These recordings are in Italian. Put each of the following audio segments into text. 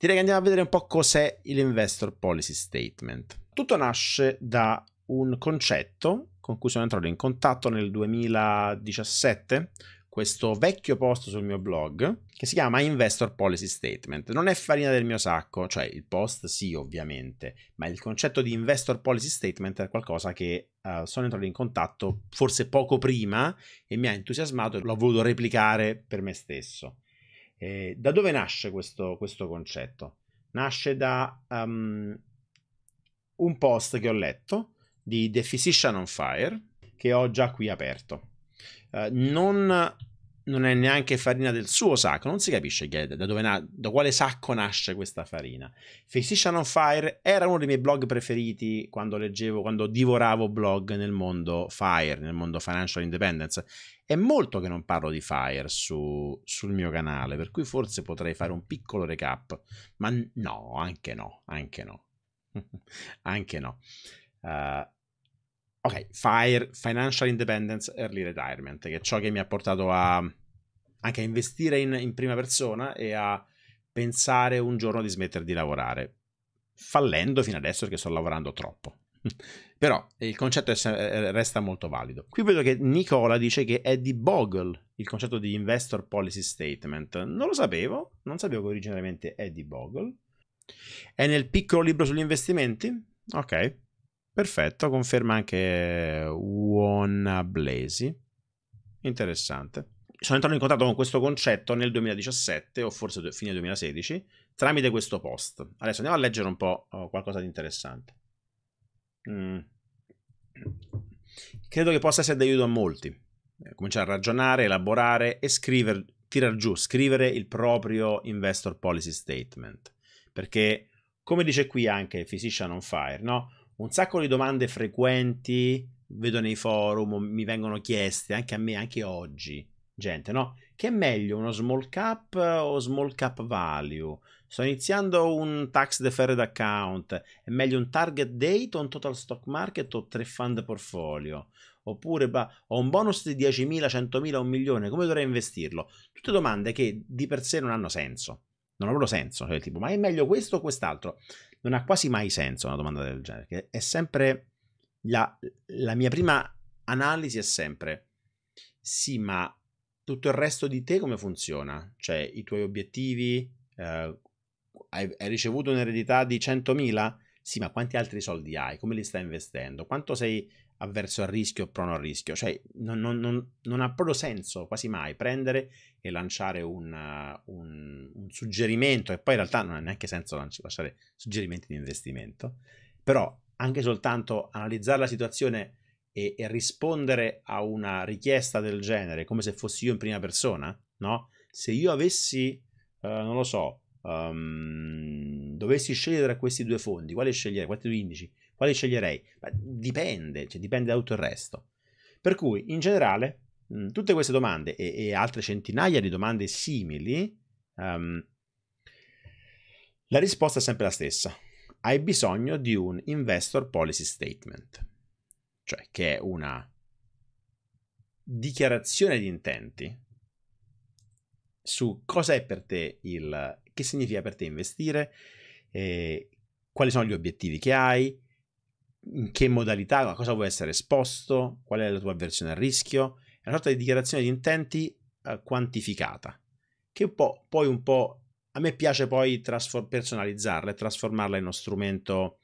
direi che andiamo a vedere un po' cos'è l'investor policy statement. Tutto nasce da un concetto con cui sono entrato in contatto nel 2017 questo vecchio post sul mio blog che si chiama Investor Policy Statement. Non è farina del mio sacco, cioè il post sì ovviamente, ma il concetto di Investor Policy Statement è qualcosa che uh, sono entrato in contatto forse poco prima e mi ha entusiasmato e l'ho voluto replicare per me stesso. Eh, da dove nasce questo, questo concetto? Nasce da um, un post che ho letto di The Physician on Fire, che ho già qui aperto. Uh, non, non, è neanche farina del suo sacco, non si capisce che, da, dove na- da quale sacco nasce questa farina. Physician on Fire era uno dei miei blog preferiti quando leggevo, quando divoravo blog nel mondo Fire, nel mondo Financial Independence. È molto che non parlo di Fire su, sul mio canale, per cui forse potrei fare un piccolo recap, ma no, anche no, anche no, anche no. Uh, ok, Fire, Financial Independence, Early Retirement, che è ciò che mi ha portato a anche a investire in, in prima persona e a pensare un giorno di smettere di lavorare, fallendo fino adesso perché sto lavorando troppo. Però il concetto è, resta molto valido. Qui vedo che Nicola dice che è di Bogle il concetto di Investor Policy Statement. Non lo sapevo, non sapevo che originariamente è di Bogle. È nel piccolo libro sugli investimenti? Ok, perfetto, conferma anche Wona Blasi. Interessante. Sono entrato in contatto con questo concetto nel 2017 o forse fine 2016 tramite questo post. Adesso andiamo a leggere un po' oh, qualcosa di interessante mh, mm. credo che possa essere d'aiuto a molti. Eh, cominciare a ragionare, elaborare e scrivere, tirar giù, scrivere il proprio investor policy statement. Perché, come dice qui anche Physician on Fire, no? un sacco di domande frequenti vedo nei forum, mi vengono chieste anche a me, anche oggi, gente, no? che è meglio uno small cap o small cap value? Sto iniziando un tax deferred account, è meglio un target date o un total stock market o tre fund portfolio? Oppure bah, ho un bonus di 10.000, 100.000, 1 milione, come dovrei investirlo? Tutte domande che di per sé non hanno senso, non hanno proprio senso, cioè tipo ma è meglio questo o quest'altro? Non ha quasi mai senso una domanda del genere, è sempre la, la mia prima analisi è sempre sì ma tutto il resto di te come funziona? Cioè i tuoi obiettivi? Eh, hai, hai, ricevuto un'eredità di 100.000? Sì, ma quanti altri soldi hai? Come li stai investendo? Quanto sei avverso al rischio o prono al rischio? Cioè non, non, non, non, ha proprio senso quasi mai prendere e lanciare una, un, un suggerimento e poi in realtà non ha neanche senso lasciare suggerimenti di investimento. Però anche soltanto analizzare la situazione e, e, rispondere a una richiesta del genere come se fossi io in prima persona, no? Se io avessi, uh, non lo so, um, dovessi scegliere tra questi due fondi, quali sceglierei? Quali due indici? Quali sceglierei? Ma dipende, cioè dipende da tutto il resto. Per cui, in generale, mh, tutte queste domande e, e, altre centinaia di domande simili, um, la risposta è sempre la stessa. Hai bisogno di un investor policy statement cioè che è una dichiarazione di intenti su cosa è per te il che significa per te investire, eh, quali sono gli obiettivi che hai, in che modalità, a cosa vuoi essere esposto, qual è la tua avversione al rischio, è una sorta di dichiarazione di intenti eh, quantificata, che un po', poi un po' a me piace poi trasfor- personalizzarla e trasformarla in uno strumento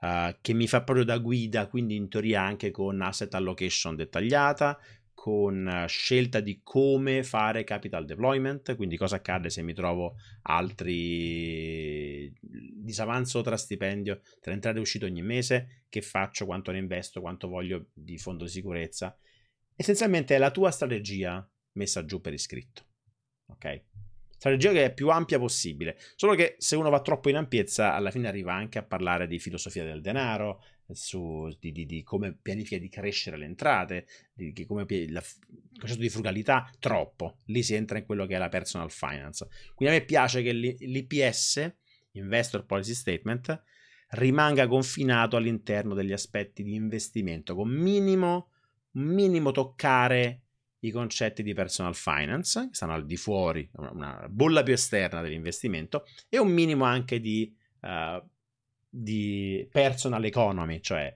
uh, che mi fa proprio da guida, quindi in teoria anche con asset allocation dettagliata, con eh, scelta di come fare capital deployment, quindi cosa accade se mi trovo altri disavanzo tra stipendio, tra entrate e uscite ogni mese, che faccio, quanto ne investo, quanto voglio di fondo di sicurezza. Essenzialmente è la tua strategia messa giù per iscritto. Ok? strategia che è più ampia possibile. Solo che se uno va troppo in ampiezza, alla fine arriva anche a parlare di filosofia del denaro, su, di, di, di, come pianifica di crescere le entrate, di, di come il concetto di frugalità, troppo. Lì si entra in quello che è la personal finance. Quindi a me piace che l'IPS, Investor Policy Statement, rimanga confinato all'interno degli aspetti di investimento, con minimo, minimo toccare i concetti di personal finance, che stanno al di fuori, una, bolla più esterna dell'investimento, e un minimo anche di, uh, di personal economy, cioè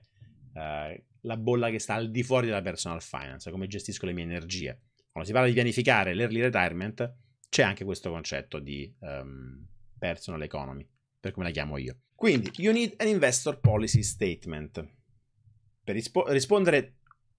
uh, la bolla che sta al di fuori della personal finance, come gestisco le mie energie. Quando si parla di pianificare l'early retirement, c'è anche questo concetto di um, personal economy, per come la chiamo io. Quindi, you need an investor policy statement. Per rispo- rispondere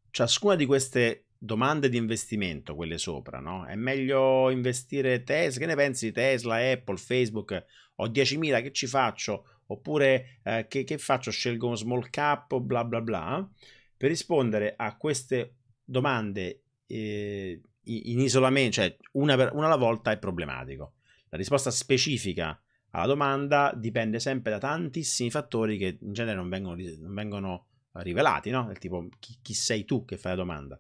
ciascuna di queste domande di investimento, quelle sopra, no? È meglio investire Tesla, che ne pensi Tesla, Apple, Facebook? Ho 10.000, che ci faccio? Oppure eh, che, che, faccio? Scelgo uno small cap, bla bla bla. Per rispondere a queste domande eh, in isolamento, cioè una, per, una alla volta, è problematico. La risposta specifica alla domanda dipende sempre da tantissimi fattori che in genere non vengono, non vengono rivelati, no? Del tipo chi, chi sei tu che fai la domanda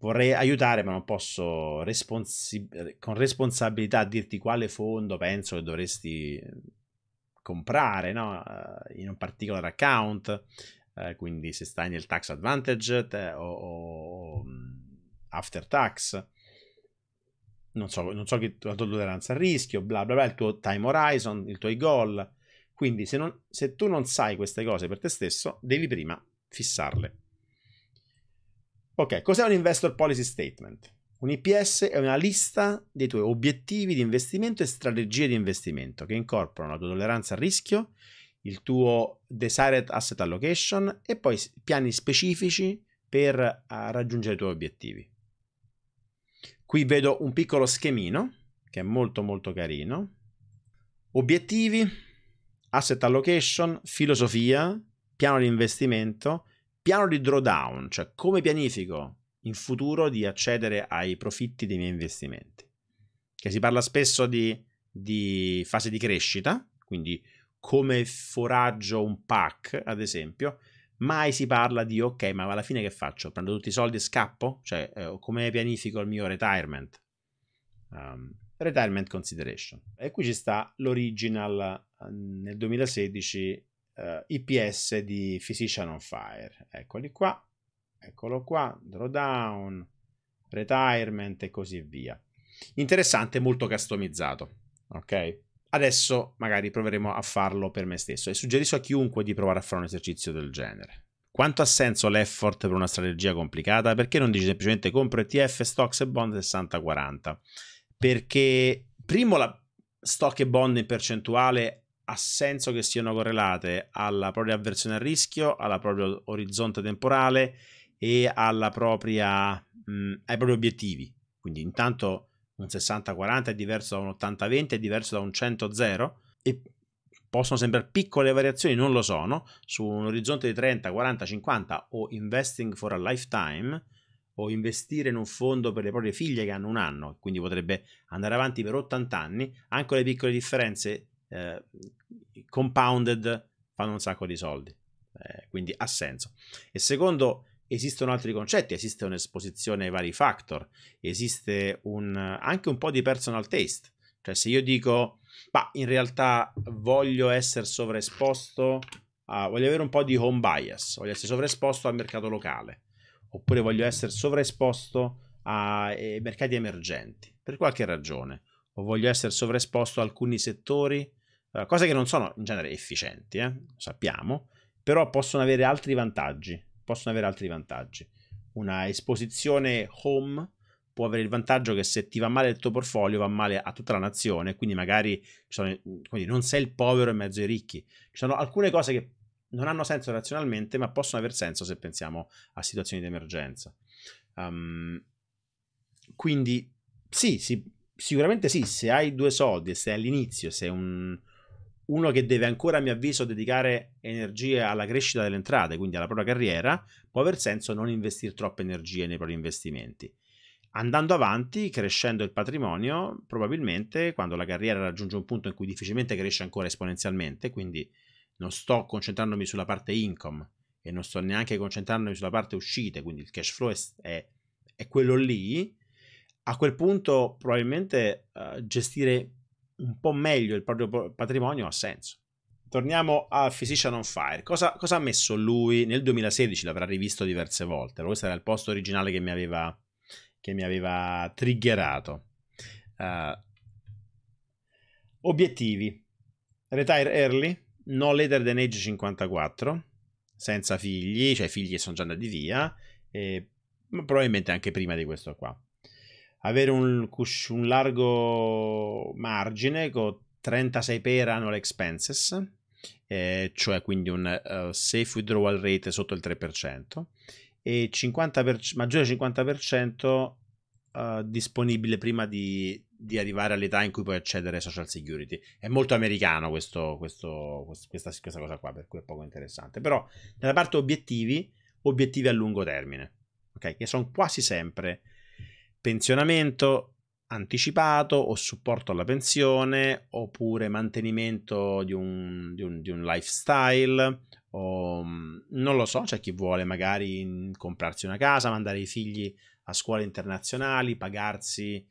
vorrei aiutare, ma non posso responsi- eh, con responsabilità dirti quale fondo penso che dovresti ehm, comprare no? Eh, in un particolare account. Eh, quindi se stai nel tax advantage te, o, o, mm, after tax, non so, non so che la tua tolleranza al rischio, bla bla bla, il tuo time horizon, i tuoi goal. Quindi se, non, se tu non sai queste cose per te stesso, devi prima fissarle. Ok, cos'è un Investor Policy Statement? Un IPS è una lista dei tuoi obiettivi di investimento e strategie di investimento che incorporano la tua tolleranza al rischio, il tuo desired asset allocation e poi piani specifici per raggiungere i tuoi obiettivi. Qui vedo un piccolo schemino che è molto molto carino. Obiettivi, asset allocation, filosofia, piano di investimento piano di drawdown, cioè come pianifico in futuro di accedere ai profitti dei miei investimenti. Che si parla spesso di, di fase di crescita, quindi come foraggio un pack, ad esempio, mai si parla di ok, ma alla fine che faccio? Prendo tutti i soldi e scappo? Cioè, eh, come pianifico il mio retirement? Um, retirement consideration. E qui ci sta l'original eh, nel 2016 uh, eh, IPS di Physician on Fire. Eccoli qua, eccolo qua, drawdown, retirement e così via. Interessante, molto customizzato, ok? Adesso magari proveremo a farlo per me stesso e suggerisco a chiunque di provare a fare un esercizio del genere. Quanto ha senso l'effort per una strategia complicata? Perché non dici semplicemente compro ETF, stocks e bond 60-40? Perché primo la stock e bond in percentuale ha senso che siano correlate alla propria avversione al rischio, al proprio orizzonte temporale e propria, mh, mm, ai propri obiettivi. Quindi intanto un 60-40 è diverso da un 80-20, è diverso da un 100-0 e possono sembrare piccole variazioni, non lo sono, su un orizzonte di 30, 40, 50 o investing for a lifetime o investire in un fondo per le proprie figlie che hanno un anno, quindi potrebbe andare avanti per 80 anni, anche le piccole differenze eh, compounded fanno un sacco di soldi, eh, quindi ha senso. E secondo, esistono altri concetti, esiste un'esposizione ai vari factor, esiste un, anche un po' di personal taste, cioè se io dico, ma in realtà voglio essere sovraesposto, a, voglio avere un po' di home bias, voglio essere sovraesposto al mercato locale, oppure voglio essere sovraesposto ai eh, mercati emergenti, per qualche ragione, o voglio essere sovraesposto a alcuni settori cose che non sono in genere efficienti, eh, sappiamo, però possono avere altri vantaggi. Possono avere altri vantaggi. Una esposizione home può avere il vantaggio che se ti va male il tuo portfolio va male a tutta la nazione, quindi magari sono, quindi non sei il povero in mezzo ai ricchi. Ci sono alcune cose che non hanno senso razionalmente, ma possono avere senso se pensiamo a situazioni di emergenza. Um, quindi sì, sì, sicuramente sì, se hai due soldi e sei all'inizio, sei un, uno che deve ancora, a mio avviso, dedicare energie alla crescita delle entrate, quindi alla propria carriera, può aver senso non investire troppe energie nei propri investimenti. Andando avanti, crescendo il patrimonio, probabilmente quando la carriera raggiunge un punto in cui difficilmente cresce ancora esponenzialmente, quindi non sto concentrandomi sulla parte income e non sto neanche concentrandomi sulla parte uscite, quindi il cash flow è, è, è quello lì, a quel punto probabilmente uh, gestire un po' meglio il proprio patrimonio ha senso. Torniamo a Physician on Fire. Cosa, cosa ha messo lui nel 2016? L'avrà rivisto diverse volte. Questo era il posto originale che mi aveva, che mi aveva triggerato. Uh, obiettivi. Retire early, no later than age 54, senza figli, cioè i figli sono già andati via, e probabilmente anche prima di questo qua avere un, un largo margine con 36 per annual expenses, eh, cioè quindi un uh, safe withdrawal rate sotto il 3%, e 50 per, maggiore 50% uh, eh, disponibile prima di, di, arrivare all'età in cui puoi accedere ai social security. È molto americano questo, questo, questa, questa cosa qua, per cui è poco interessante. Però nella parte obiettivi, obiettivi a lungo termine, okay? che sono quasi sempre pensionamento anticipato o supporto alla pensione oppure mantenimento di un, di un, di un lifestyle o mm, non lo so, c'è chi vuole magari comprarsi una casa, mandare i figli a scuole internazionali, pagarsi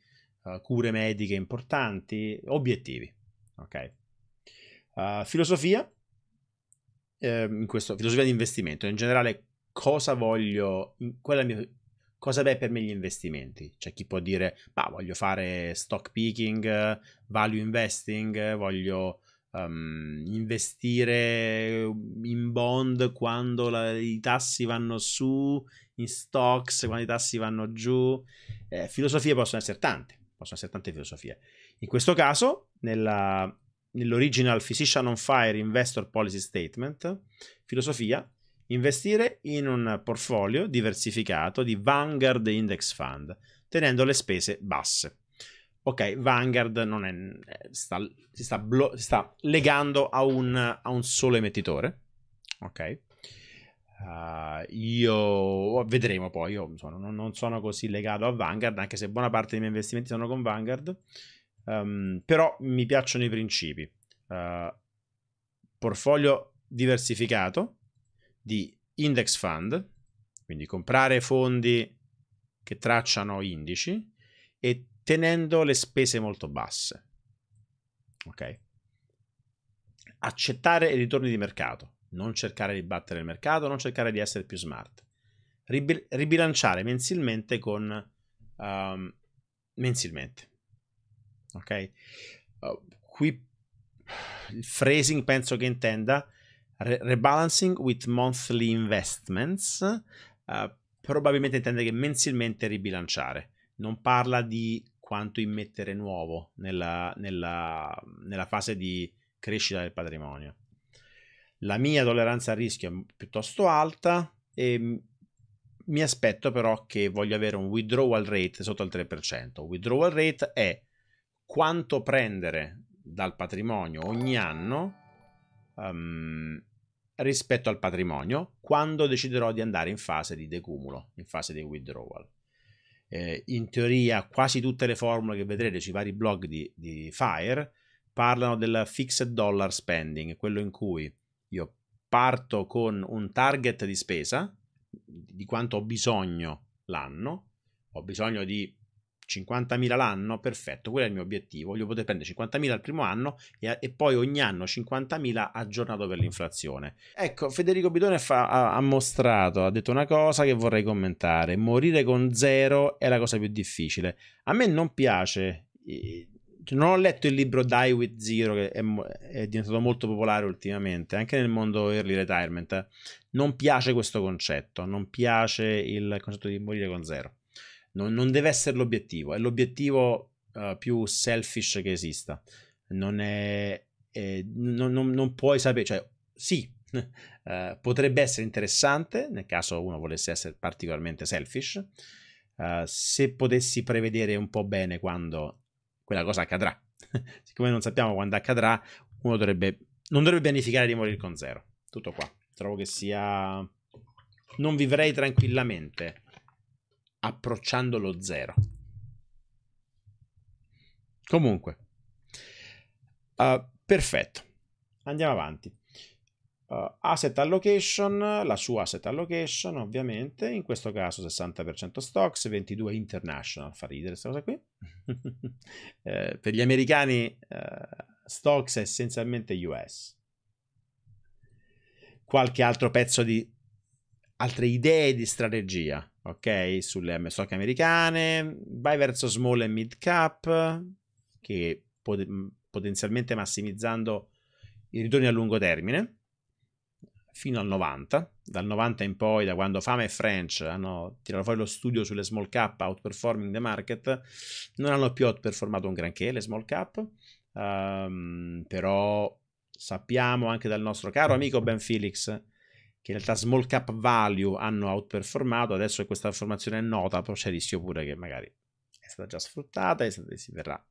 uh, cure mediche importanti, obiettivi. Ok. Uh, filosofia, eh, in questo, filosofia di investimento, in generale cosa voglio, qual è la mia cosa dai per me gli investimenti? C'è cioè, chi può dire, ma voglio fare stock picking, value investing, voglio um, investire in bond quando la, i tassi vanno su, in stocks quando i tassi vanno giù. Eh, filosofie possono essere tante, possono essere tante filosofie. In questo caso, nella, nell'original Physician on Fire Investor Policy Statement, filosofia Investire in un portfolio diversificato di Vanguard Index Fund, tenendo le spese basse. Ok, Vanguard non è, sta, si, sta blo- si, sta legando a un, a un solo emettitore. Ok. Uh, io oh, vedremo poi, io sono, non, non, sono così legato a Vanguard, anche se buona parte dei miei investimenti sono con Vanguard, um, però mi piacciono i principi. Uh, portfolio diversificato, di index fund, quindi comprare fondi che tracciano indici e tenendo le spese molto basse. Ok? Accettare i ritorni di mercato, non cercare di battere il mercato, non cercare di essere più smart. Ribil- ribilanciare mensilmente con um, mensilmente. Ok? Uh, qui il phrasing penso che intenda Re- rebalancing with monthly investments, uh, probabilmente intende che mensilmente ribilanciare. Non parla di quanto immettere nuovo nella, nella, nella fase di crescita del patrimonio. La mia tolleranza al rischio è piuttosto alta e mi aspetto però che voglio avere un withdrawal rate sotto il 3%. Withdrawal rate è quanto prendere dal patrimonio ogni anno um, rispetto al patrimonio quando deciderò di andare in fase di decumulo, in fase di withdrawal. Eh, in teoria quasi tutte le formule che vedrete sui vari blog di, di Fire parlano del fixed dollar spending, quello in cui io parto con un target di spesa di quanto ho bisogno l'anno, ho bisogno di 50.000 l'anno, perfetto, quello è il mio obiettivo, voglio poter prendere 50.000 al primo anno e, e, poi ogni anno 50.000 aggiornato per l'inflazione. Ecco, Federico Bidone fa, ha, ha, mostrato, ha detto una cosa che vorrei commentare, morire con zero è la cosa più difficile. A me non piace, non ho letto il libro Die with Zero che è, è diventato molto popolare ultimamente, anche nel mondo early retirement, non piace questo concetto, non piace il concetto di morire con zero non, non deve essere l'obiettivo, è l'obiettivo uh, più selfish che esista. Non è, è non, non, non, puoi sapere, cioè, sì, uh, potrebbe essere interessante nel caso uno volesse essere particolarmente selfish, uh, se potessi prevedere un po' bene quando quella cosa accadrà. Siccome non sappiamo quando accadrà, uno dovrebbe, non dovrebbe pianificare di morire con zero. Tutto qua. Trovo che sia... Non vivrei tranquillamente approcciando lo zero. Comunque, uh, perfetto. Andiamo avanti. Uh, asset allocation, la sua asset allocation ovviamente, in questo caso 60% stocks, 22 international, fa ridere questa cosa qui. eh, per gli americani uh, stocks è essenzialmente US. Qualche altro pezzo di altre idee di strategia, ok? Sulle stock americane, vai verso small e mid cap, che pot- potenzialmente massimizzando i ritorni a lungo termine, fino al 90, dal 90 in poi, da quando Fama e French hanno tirato fuori lo studio sulle small cap outperforming the market, non hanno più outperformato un granché le small cap, um, però sappiamo anche dal nostro caro amico Ben Felix che in realtà small cap value hanno outperformato, adesso questa informazione è nota, però c'è il rischio pure che magari è stata già sfruttata e si verrà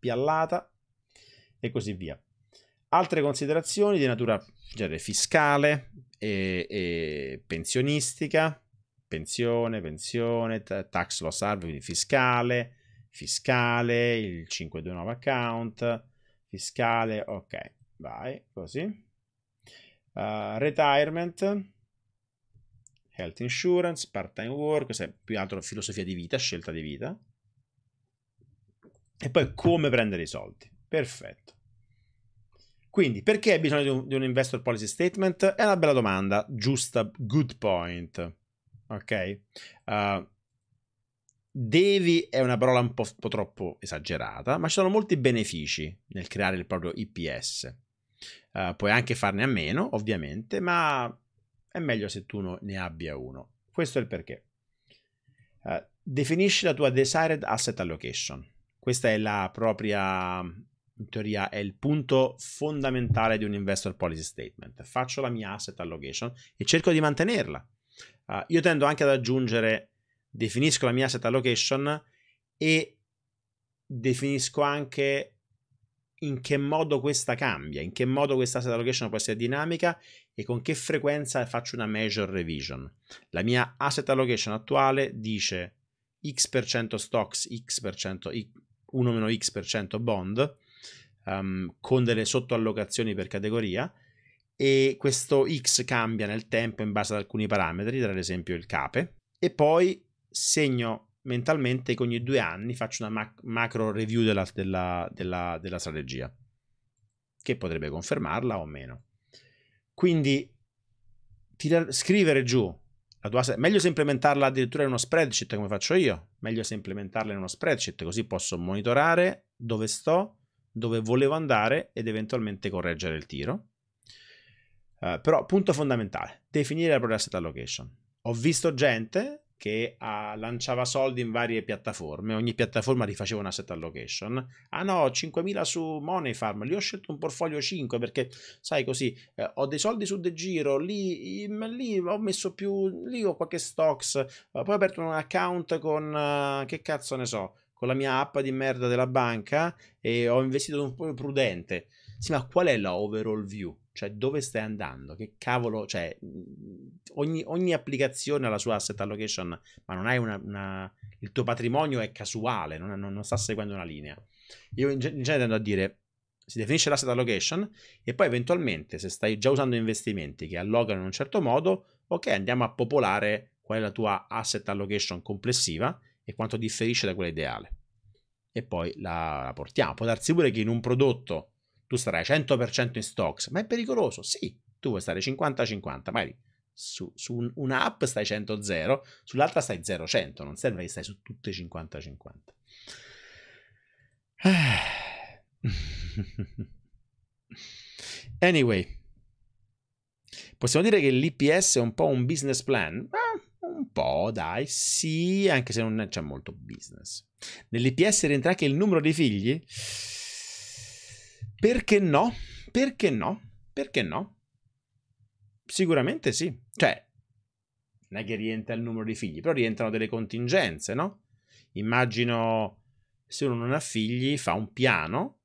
piallata e così via. Altre considerazioni di natura genere cioè, fiscale e, e pensionistica, pensione, pensione, tax loss arbitrage, quindi fiscale, fiscale, il 529 account, fiscale, ok, vai, così uh, retirement, health insurance, part-time work, questa è più che altro filosofia di vita, scelta di vita. E poi come prendere i soldi. Perfetto. Quindi, perché hai bisogno di un, di un investor policy statement? È una bella domanda, giusta, good point. Ok? Uh, devi è una parola un po', po', troppo esagerata, ma ci sono molti benefici nel creare il proprio IPS. Uh, puoi anche farne a meno, ovviamente, ma è meglio se tu ne abbia uno. Questo è il perché. Uh, definisci la tua desired asset allocation. Questa è la propria, in teoria, è il punto fondamentale di un investor policy statement. Faccio la mia asset allocation e cerco di mantenerla. Uh, io tendo anche ad aggiungere, definisco la mia asset allocation e definisco anche in che modo questa cambia, in che modo questa asset allocation può essere dinamica e con che frequenza faccio una major revision. La mia asset allocation attuale dice x% stocks, x%, 1-x% bond, um, con delle sottoallocazioni per categoria, e questo x cambia nel tempo in base ad alcuni parametri, tra l'esempio il cape, e poi segno mentalmente che ogni due anni faccio una mac- macro review della, della, della, della strategia, che potrebbe confermarla o meno. Quindi tirar- scrivere giù la tua meglio se implementarla addirittura in uno spreadsheet come faccio io, meglio se implementarla in uno spreadsheet così posso monitorare dove sto, dove volevo andare ed eventualmente correggere il tiro. Uh, però punto fondamentale, definire la propria asset allocation. Ho visto gente che ah, lanciava soldi in varie piattaforme, ogni piattaforma rifaceva una set allocation. Ah no, 5.000 su Moneyfarm, lì ho scelto un portfolio 5 perché, sai così, eh, ho dei soldi su De Giro, lì, lì, ho messo più, lì ho qualche stocks, poi ho aperto un account con, uh, che cazzo ne so, con la mia app di merda della banca e ho investito un po' prudente. Sì, ma qual è la overall view? Cioè, dove stai andando? Che cavolo, cioè, mhmm, ogni, ogni applicazione ha la sua asset allocation, ma non hai una, una... il tuo patrimonio è casuale, non, non, non sta seguendo una linea. Io in, in genere tendo a dire, si definisce l'asset allocation e poi eventualmente, se stai già usando investimenti che allogano in un certo modo, ok, andiamo a popolare qual è la tua asset allocation complessiva e quanto differisce da quella ideale. E poi la, la portiamo. Può darsi pure che in un prodotto tu starai 100% in stocks, ma è pericoloso, sì, tu vuoi stare 50-50, magari su, su un, un'app stai 100-0, sull'altra stai 0-100, non serve che stai su tutte 50-50. Eh. anyway, possiamo dire che l'IPS è un po' un business plan? Eh, un po', dai, sì, anche se non c'è molto business. Nell'IPS rientra anche il numero dei figli? Perché no? Perché no? Perché no? Sicuramente sì. Cioè, non è che rientra il numero di figli, però rientrano delle contingenze, no? Immagino se uno non ha figli fa un piano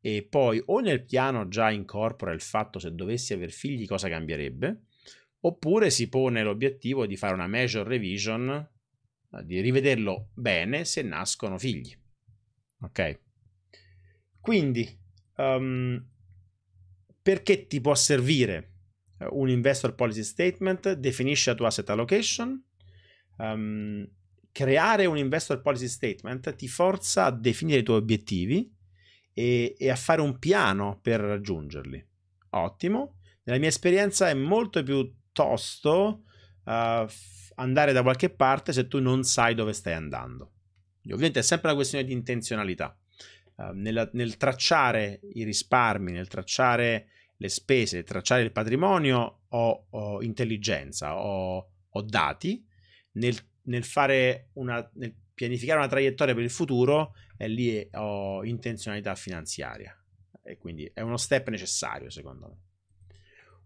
e poi o nel piano già incorpora il fatto se dovessi aver figli cosa cambierebbe, oppure si pone l'obiettivo di fare una major revision, di rivederlo bene se nascono figli. Ok? Quindi um, perché ti può servire eh, un investor policy statement, definisci la tua asset allocation, um, creare un investor policy statement ti forza a definire i tuoi obiettivi e, e a fare un piano per raggiungerli. Ottimo, nella mia esperienza è molto più tosto uh, andare da qualche parte se tu non sai dove stai andando. Ovviamente è sempre una questione di intenzionalità uh, nel tracciare i risparmi, nel tracciare le spese, nel tracciare il patrimonio ho, ho intelligenza, ho, ho dati, nel, nel fare una, nel pianificare una traiettoria per il futuro e lì ho intenzionalità finanziaria e quindi è uno step necessario secondo me.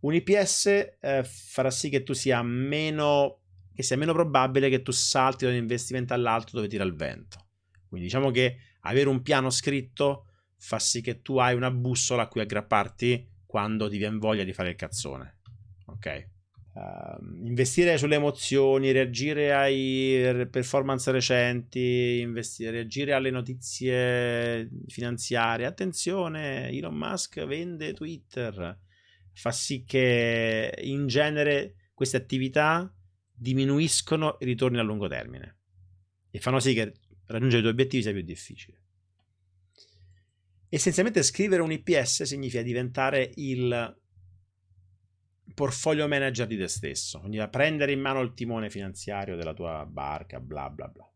Un IPS eh, farà sì che tu sia meno che sia meno probabile che tu salti da un investimento all'altro dove tira il vento. Quindi diciamo che avere un piano scritto fa sì che tu hai una bussola a cui aggrapparti quando ti viene voglia di fare il cazzone. Ok? Uh, investire sulle emozioni, reagire ai performance recenti, investi- reagire alle notizie finanziarie. Attenzione, Elon Musk vende Twitter. Fa sì che in genere queste attività diminuiscono i ritorni a lungo termine e fanno sì che raggiungere i tuoi obiettivi sia più difficile. Essenzialmente scrivere un IPS significa diventare il portfolio manager di te stesso, quindi da prendere in mano il timone finanziario della tua barca, bla bla bla.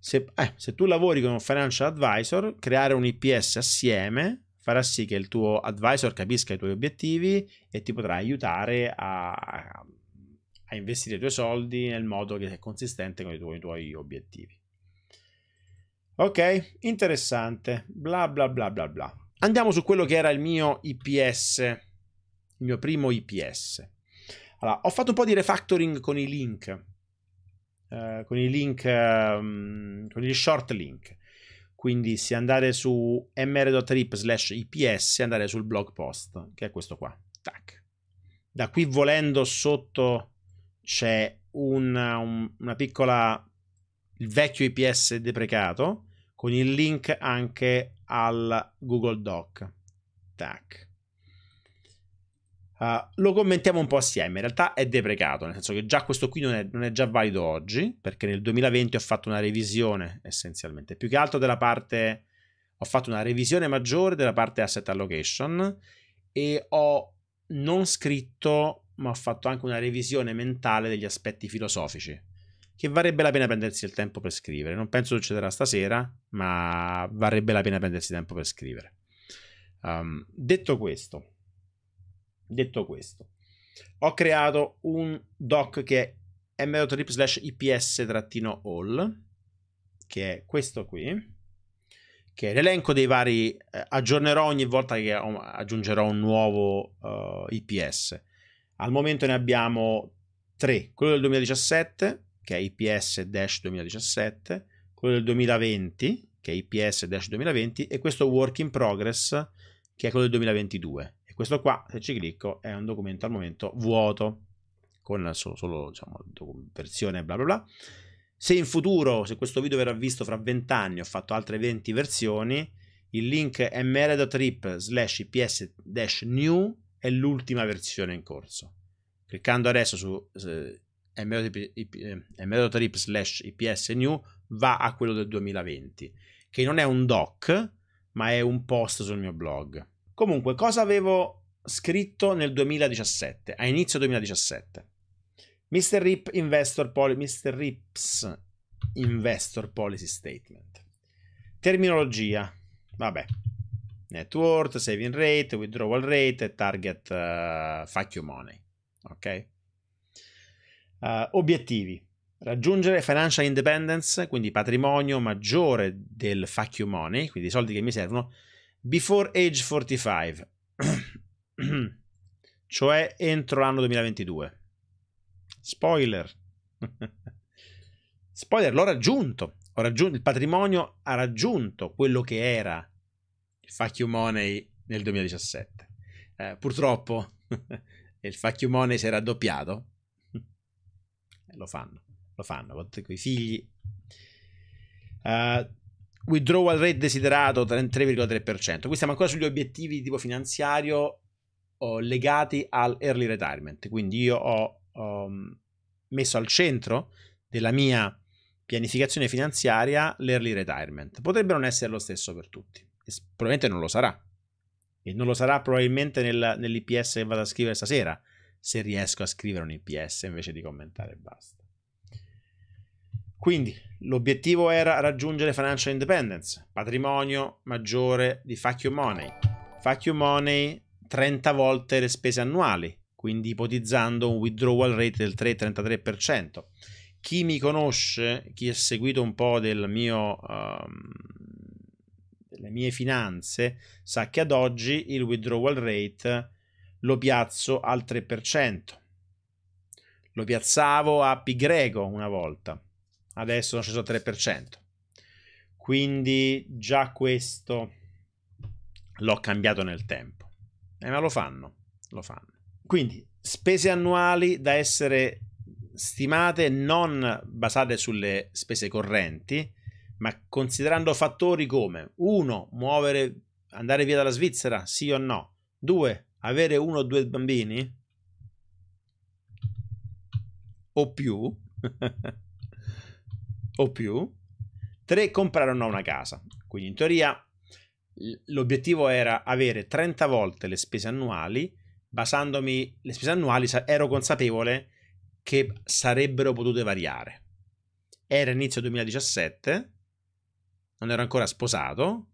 Se, eh, se, tu lavori con un financial advisor, creare un IPS assieme farà sì che il tuo advisor capisca i tuoi obiettivi e ti potrà aiutare a, a investire i tuoi soldi nel modo che è consistente con i tuoi, i tuoi obiettivi. Ok, interessante. Bla bla bla bla bla. Andiamo su quello che era il mio IPS, il mio primo IPS. Allora, ho fatto un po' di refactoring con i link, eh, con i link, um, con gli short link. Quindi se andare su mr.rip slash IPS, andare sul blog post, che è questo qua. Tac. Da qui volendo sotto c'è una, un, una piccola il vecchio IPS deprecato con il link anche al Google Doc. Tac. Uh, lo commentiamo un po' assieme. In realtà è deprecato, nel senso che già questo qui non è, non è, già valido oggi, perché nel 2020 ho fatto una revisione essenzialmente. Più che altro della parte. Ho fatto una revisione maggiore della parte asset allocation e ho non scritto ma ho fatto anche una revisione mentale degli aspetti filosofici, che varrebbe la pena prendersi il tempo per scrivere. Non penso succederà stasera, ma varrebbe la pena prendersi il tempo per scrivere. Um, detto questo, detto questo, ho creato un doc che è metotrip slash ips-all, che è questo qui che è l'elenco dei vari eh, aggiornerò ogni volta che aggiungerò un nuovo uh, eh, IPS al momento ne abbiamo tre, quello del 2017, che è IPS-2017, quello del 2020, che è IPS-2020, e questo work in progress, che è quello del 2022. E questo qua, se ci clicco, è un documento al momento vuoto, con solo, solo diciamo, versione bla bla bla. Se in futuro, se questo video verrà visto fra 20 anni, ho fatto altre 20 versioni, il link mr.trip slash ips-new è l'ultima versione in corso. Cliccando adesso su eh, metodotrip eh, slash ips new va a quello del 2020, che non è un doc, ma è un post sul mio blog. Comunque, cosa avevo scritto nel 2017, a inizio 2017? Mr. Rip Investor Poli- Mr. Rips Investor Policy Statement. Terminologia. Vabbè, net worth, saving rate, withdrawal rate e target uh, fuck you money. Ok? Uh, obiettivi. Raggiungere financial independence, quindi patrimonio maggiore del fuck you money, quindi i soldi che mi servono, before age 45, cioè entro l'anno 2022. Spoiler. Spoiler, l'ho raggiunto. Ho raggiunto il patrimonio ha raggiunto quello che era il fuck you money nel 2017. Eh, purtroppo il fuck you money si è raddoppiato. Eh, lo fanno, lo fanno con i figli. Uh, withdrawal rate desiderato 3,3%. Qui siamo ancora sugli obiettivi di tipo finanziario oh, legati al early retirement. Quindi io ho, ho um, messo al centro della mia pianificazione finanziaria l'early retirement. Potrebbe non essere lo stesso per tutti probabilmente non lo sarà. E non lo sarà probabilmente nel, nell'IPS che vado a scrivere stasera, se riesco a scrivere un IPS invece di commentare e basta. Quindi l'obiettivo era raggiungere financial independence, patrimonio maggiore di fuck money. Fuck money 30 volte le spese annuali, quindi ipotizzando un withdrawal rate del 3,33%. Chi mi conosce, chi ha seguito un po' del mio... Um, delle mie finanze sa che ad oggi il withdrawal rate lo piazzo al 3%. Lo piazzavo a pi greco una volta, adesso sono sceso al 3%. Quindi già questo l'ho cambiato nel tempo. Eh, ma lo fanno, lo fanno. Quindi spese annuali da essere stimate non basate sulle spese correnti, ma considerando fattori come 1. muovere, andare via dalla Svizzera, sì o no? 2. avere uno o due bambini o più, o più, 3. comprare o no una casa. Quindi in teoria l'obiettivo era avere 30 volte le spese annuali, basandomi le spese annuali ero consapevole che sarebbero potute variare. Era inizio 2017 non ero ancora sposato,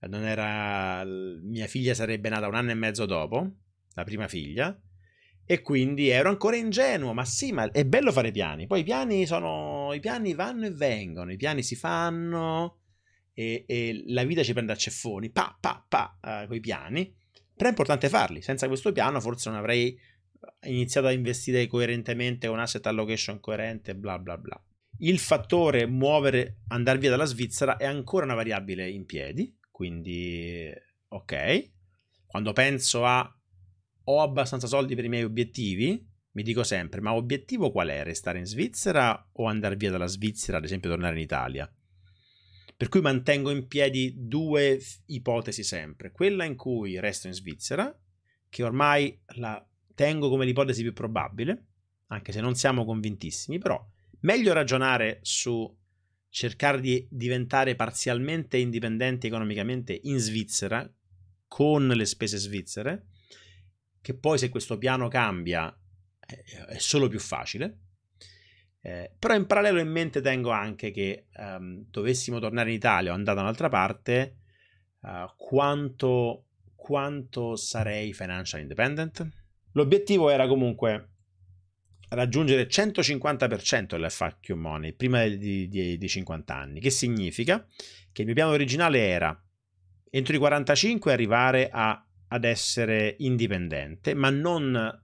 eh, non era... mia figlia sarebbe nata un anno e mezzo dopo, la prima figlia, e quindi ero ancora ingenuo, ma sì, ma è bello fare piani, poi i piani sono, i piani vanno e vengono, i piani si fanno e, e la vita ci prende a ceffoni, pa, pa, pa, eh, con i piani, però è importante farli, senza questo piano forse non avrei iniziato a investire coerentemente, un asset allocation coerente, bla, bla, bla. Il fattore muovere, andare via dalla Svizzera è ancora una variabile in piedi, quindi ok. Quando penso a ho abbastanza soldi per i miei obiettivi, mi dico sempre, ma obiettivo qual è? Restare in Svizzera o andare via dalla Svizzera, ad esempio tornare in Italia? Per cui mantengo in piedi due ipotesi sempre, quella in cui resto in Svizzera, che ormai la tengo come l'ipotesi più probabile, anche se non siamo convintissimi, però meglio ragionare su cercare di diventare parzialmente indipendenti economicamente in Svizzera con le spese svizzere, che poi se questo piano cambia eh, è solo più facile. Eh, però in parallelo in mente tengo anche che um, dovessimo tornare in Italia o andare da un'altra parte, uh, quanto, quanto sarei financial independent? L'obiettivo era comunque raggiungere il 150% dell'FAQ Money prima di, di, di 50 anni, che significa che il mio piano originale era entro i 45 arrivare a, ad essere indipendente, ma non,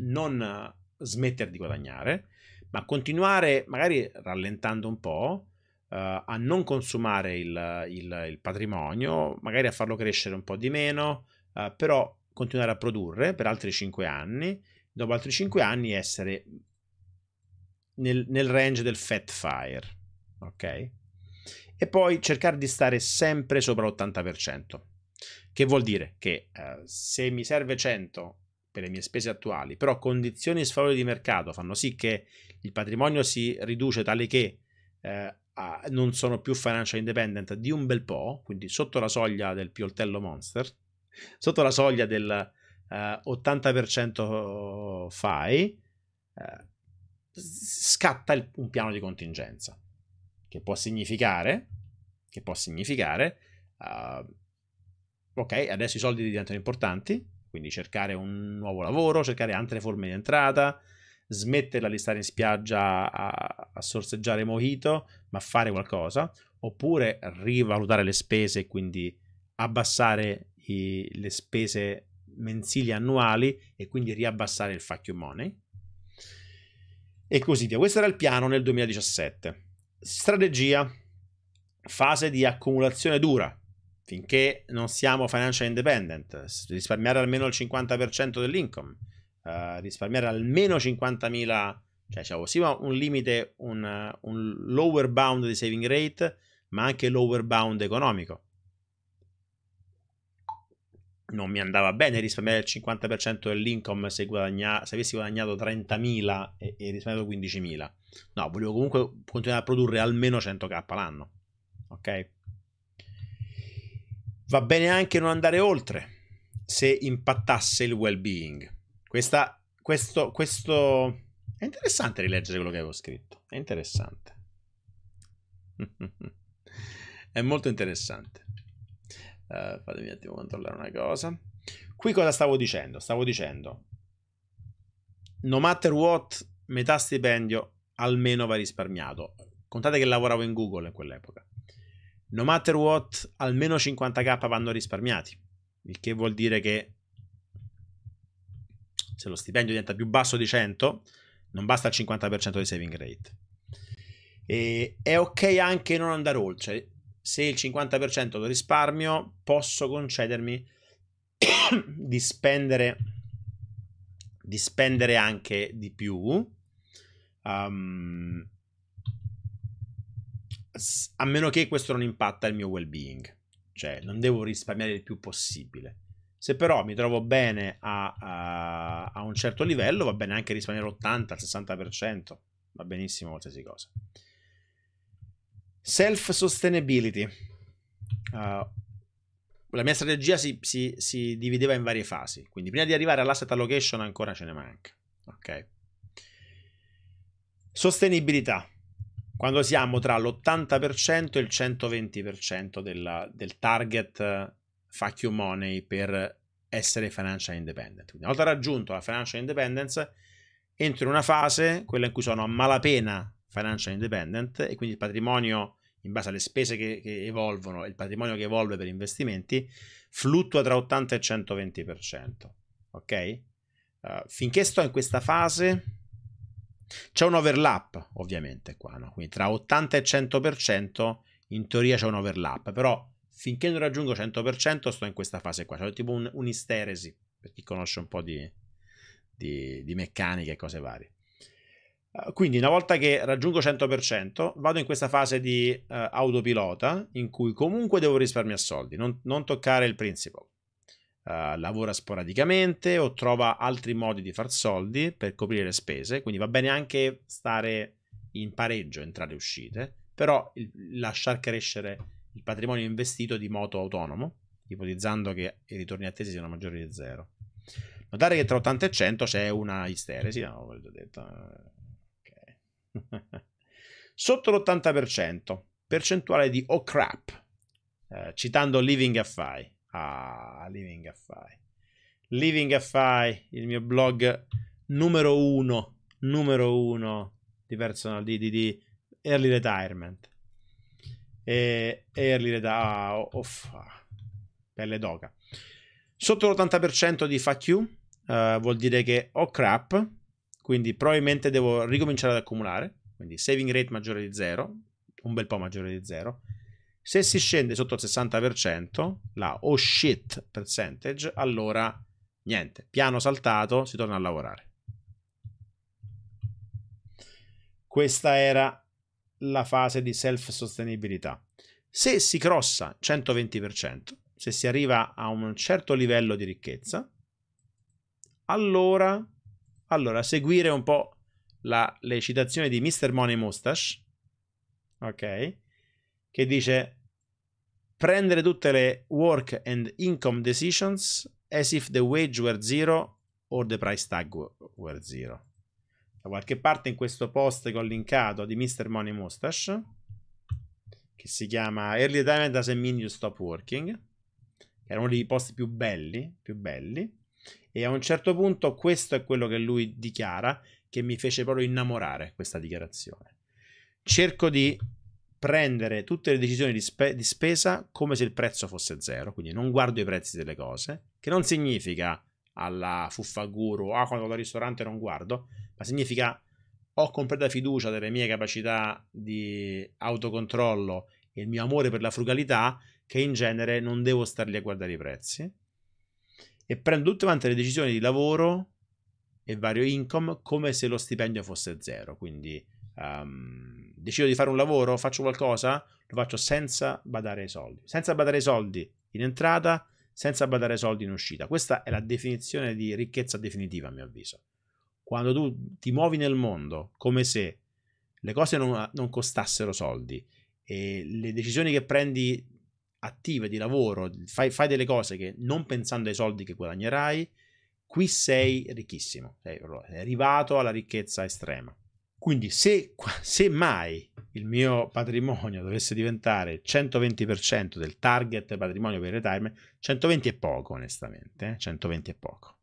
non smettere di guadagnare, ma continuare magari rallentando un po'. Uh, a non consumare il, il, il, patrimonio, magari a farlo crescere un po' di meno, uh, però continuare a produrre per altri 5 anni dopo altri 5 anni essere nel, nel range del Fat Fire, ok? E poi cercare di stare sempre sopra l'80%, che vuol dire che eh, se mi serve 100 per le mie spese attuali, però condizioni sfavorevoli di mercato fanno sì che il patrimonio si riduce tale che eh, a, non sono più financial independent di un bel po', quindi sotto la soglia del pioltello monster, sotto la soglia del, eh, 80% fai, eh, scatta il, un piano di contingenza, che può significare, che può significare uh, ok, adesso i soldi diventano importanti, quindi cercare un nuovo lavoro, cercare altre forme di entrata, smetterla di stare in spiaggia a, a sorseggiare mojito, ma fare qualcosa, oppure rivalutare le spese, e quindi abbassare i, le spese mensili annuali e quindi riabbassare il fuck money e così via. Questo era il piano nel 2017. Strategia, fase di accumulazione dura, finché non siamo financial independent, risparmiare almeno il 50% dell'income, uh, risparmiare almeno 50.000, cioè diciamo, sia un limite, un, un lower bound di saving rate, ma anche lower bound economico non mi andava bene risparmiare il 50% dell'income se, guadagna, se avessi guadagnato 30.000 e, e risparmiato 15.000. No, volevo comunque continuare a produrre almeno 100k l'anno. Ok? Va bene anche non andare oltre se impattasse il well-being. Questa, questo, questo... È interessante rileggere quello che avevo scritto. È interessante. è molto interessante. Uh, fatemi un attimo controllare una cosa. Qui cosa stavo dicendo? Stavo dicendo, no matter what, metà stipendio almeno va risparmiato. Contate che lavoravo in Google in quell'epoca. No matter what, almeno 50k vanno risparmiati. Il che vuol dire che se lo stipendio diventa più basso di 100, non basta il 50% di saving rate. E è ok anche non andare oltre se il 50% lo risparmio, posso concedermi di spendere, di spendere anche di più. Um, a meno che questo non impatta il mio well-being, cioè non devo risparmiare il più possibile. Se però mi trovo bene a, a, a un certo livello, va bene anche risparmiare l'80, 60%, va benissimo qualsiasi cosa. Self-sustainability. Uh, la mia strategia si, si, si, divideva in varie fasi, quindi prima di arrivare all'asset allocation ancora ce ne manca. Okay. Sostenibilità. Quando siamo tra l'80% e il 120% della, del target eh, fuck you money per essere financial independent. una volta raggiunto la financial independence, entro in una fase, quella in cui sono a malapena financial independent e quindi il patrimonio in base alle spese che, che evolvono e il patrimonio che evolve per investimenti fluttua tra 80 e 120%. Ok? Uh, finché sto in questa fase c'è un overlap ovviamente qua, no? quindi tra 80 e 100% in teoria c'è un overlap, però finché non raggiungo 100% sto in questa fase qua, c'è tipo un, un'isteresi per chi conosce un po' di, di, di meccanica e cose varie. Eh, quindi una volta che raggiungo 100% vado in questa fase di uh, autopilota in cui comunque devo risparmiare soldi, non, non toccare il principal. Uh, lavora sporadicamente o trova altri modi di far soldi per coprire le spese, quindi va bene anche stare in pareggio, entrare e uscite, però il, lasciar crescere il patrimonio investito di moto autonomo, ipotizzando che i ritorni attesi siano maggiori di zero. Notare che tra 80 e 100 c'è una isteresi, no, l'ho detto Sotto l'80%, percentuale di oh crap, eh, citando Living Affai. Ah, Living Affai. Living Affai, il mio blog numero uno, numero uno di personal, di, di, di early retirement. E early retirement, ah, off, oh, pelle d'oca. Sotto l'80% di FAQ, eh, vuol dire che oh crap, quindi probabilmente devo ricominciare ad accumulare, quindi saving rate maggiore di 0, un bel po' maggiore di 0. Se si scende sotto il 60%, la oh shit percentage, allora niente, piano saltato, si torna a lavorare. Questa era la fase di self-sostenibilità. Se si crossa 120%, se si arriva a un certo livello di ricchezza, allora allora, seguire un po' la, le citazioni di Mr. Money Mustache, ok? Che dice prendere tutte le work and income decisions as if the wage were zero or the price tag were zero. Da qualche parte in questo post che ho linkato di Mr. Money Mustache, che si chiama Early Time Doesn't Mean You Stop Working, che era uno dei post più belli, più belli, e a un certo punto questo è quello che lui dichiara, che mi fece proprio innamorare questa dichiarazione. Cerco di prendere tutte le decisioni di, spe- di spesa come se il prezzo fosse zero, quindi non guardo i prezzi delle cose, che non significa alla fuffa guru, ah quando vado al ristorante non guardo, ma significa ho completa fiducia delle mie capacità di autocontrollo e il mio amore per la frugalità che in genere non devo starli a guardare i prezzi e prendo tutte quante le decisioni di lavoro e vario income come se lo stipendio fosse zero. Quindi um, decido di fare un lavoro, faccio qualcosa, lo faccio senza badare ai soldi, senza badare ai soldi in entrata, senza badare ai soldi in uscita. Questa è la definizione di ricchezza definitiva, a mio avviso. Quando tu ti muovi nel mondo come se le cose non, non costassero soldi e le decisioni che prendi attive di lavoro, fai, fai delle cose che non pensando ai soldi che guadagnerai, qui sei ricchissimo, sei arrivato alla ricchezza estrema. Quindi se, se, mai il mio patrimonio dovesse diventare 120% del target patrimonio per il retirement, 120 è poco onestamente, eh? 120 è poco.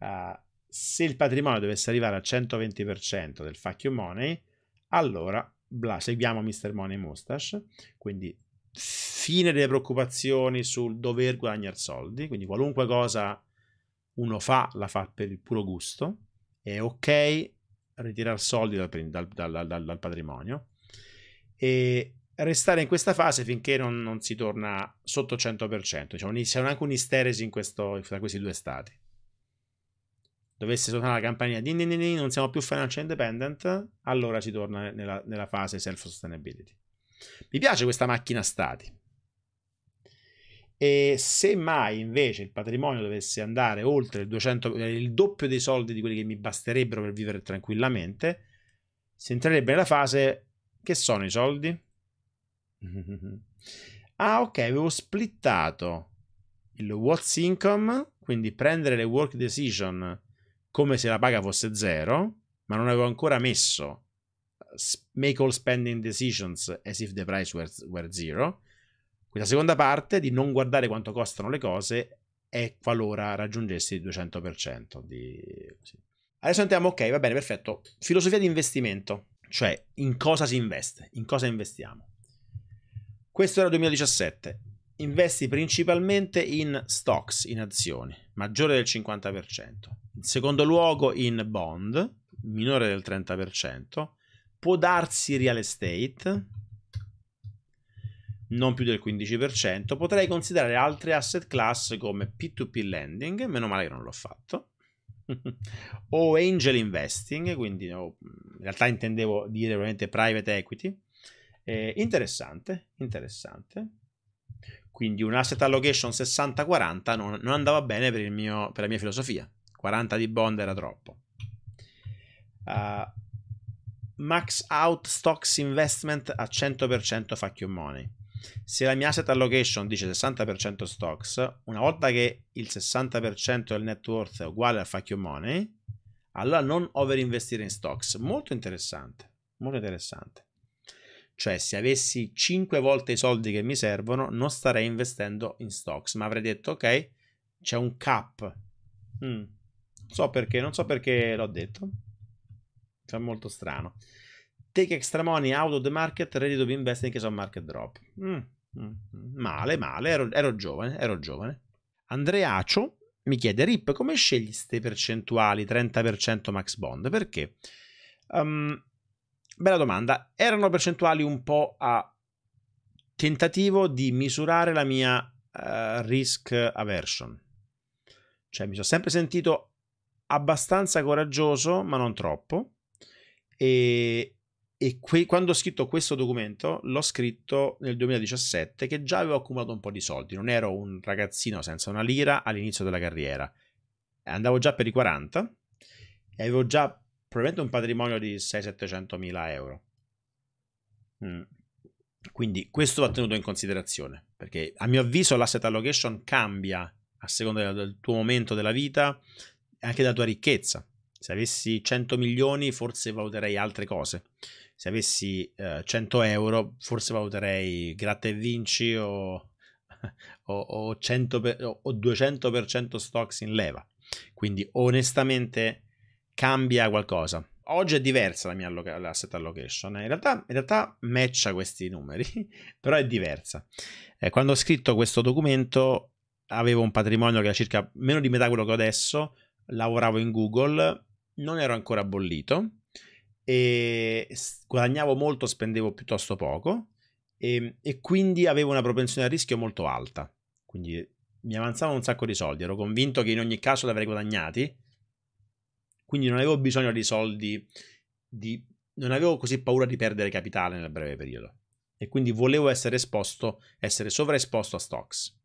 Uh, se il patrimonio dovesse arrivare al 120% del fuck you money, allora bla, seguiamo Mr. Money Mustache, quindi fine delle preoccupazioni sul dover guadagnare soldi, quindi qualunque cosa uno fa la fa per il puro gusto, è ok ritirare soldi dal, dal, dal, dal patrimonio e restare in questa fase finché non, non si torna sotto 100%, diciamo, c'è anche un'isteresi in questo, tra questi due stati. Dovesse suonare la campanella di non siamo più financial independent, allora si torna nella, nella fase self-sustainability. Mi piace questa macchina stati. E se mai invece il patrimonio dovesse andare oltre il, 200, eh, il doppio dei soldi di quelli che mi basterebbero per vivere tranquillamente, si entrerebbe nella fase che sono i soldi? ah, ok, avevo splittato il what's income, quindi prendere le work decision come se la paga fosse zero, ma non avevo ancora messo make all spending decisions as if the price were, were zero. Questa seconda parte di non guardare quanto costano le cose e qualora raggiungessi il 200%. Di... Sì. Adesso andiamo, ok, va bene, perfetto. Filosofia di investimento, cioè in cosa si investe, in cosa investiamo. Questo era il 2017. Investi principalmente in stocks, in azioni, maggiore del 50%. In secondo luogo in bond, minore del 30% può darsi real estate, non più del 15%. Potrei considerare altre asset class come P2P lending, meno male che non l'ho fatto, o angel investing, quindi no, in realtà intendevo dire veramente private equity. Eh, interessante, interessante. Quindi un asset allocation 60-40 non, non andava bene per, mio, per, la mia filosofia. 40 di bond era troppo. Uh, max out stocks investment a 100% fuck you money. Se la mia asset allocation dice 60% stocks, una volta che il 60% del net worth è uguale al fuck you money, allora non overinvestire in stocks. Molto interessante, molto interessante. Cioè, se avessi 5 volte i soldi che mi servono, non starei investendo in stocks, ma avrei detto, ok, c'è un cap. Mm. So perché, non so perché l'ho detto. Fa cioè, molto strano. Take extra money out of the market, ready to invest in case of market drop. Mm, mm, mm, male, male, ero, ero, giovane, ero giovane. Andreacio mi chiede, Rip, come scegli ste percentuali, 30% max bond? Perché? Um, bella domanda. Erano percentuali un po' a tentativo di misurare la mia uh, risk aversion. Cioè mi sono sempre sentito abbastanza coraggioso, ma non troppo e, e que- quando ho scritto questo documento l'ho scritto nel 2017 che già avevo accumulato un po' di soldi, non ero un ragazzino senza una lira all'inizio della carriera, andavo già per i 40 e avevo già probabilmente un patrimonio di 6-700 mila euro. Mm. Quindi questo va tenuto in considerazione perché a mio avviso l'asset allocation cambia a seconda del tuo momento della vita e anche della tua ricchezza se avessi 100 milioni forse valuterei altre cose. Se avessi eh, 100 euro forse valuterei gratta e vinci o, o, o, 100 per, o 200% stocks in leva. Quindi onestamente cambia qualcosa. Oggi è diversa la mia alloc- asset allocation, in realtà, in realtà matcha questi numeri, però è diversa. Eh, quando ho scritto questo documento avevo un patrimonio che era circa meno di metà quello che ho adesso, lavoravo in Google, non ero ancora bollito e guadagnavo molto, spendevo piuttosto poco e, ehm, e quindi avevo una propensione al rischio molto alta. Quindi mi avanzavano un sacco di soldi, ero convinto che in ogni caso li avrei guadagnati, quindi non avevo bisogno di soldi, di, non avevo così paura di perdere capitale nel breve periodo e quindi volevo essere esposto, essere sovraesposto a stocks.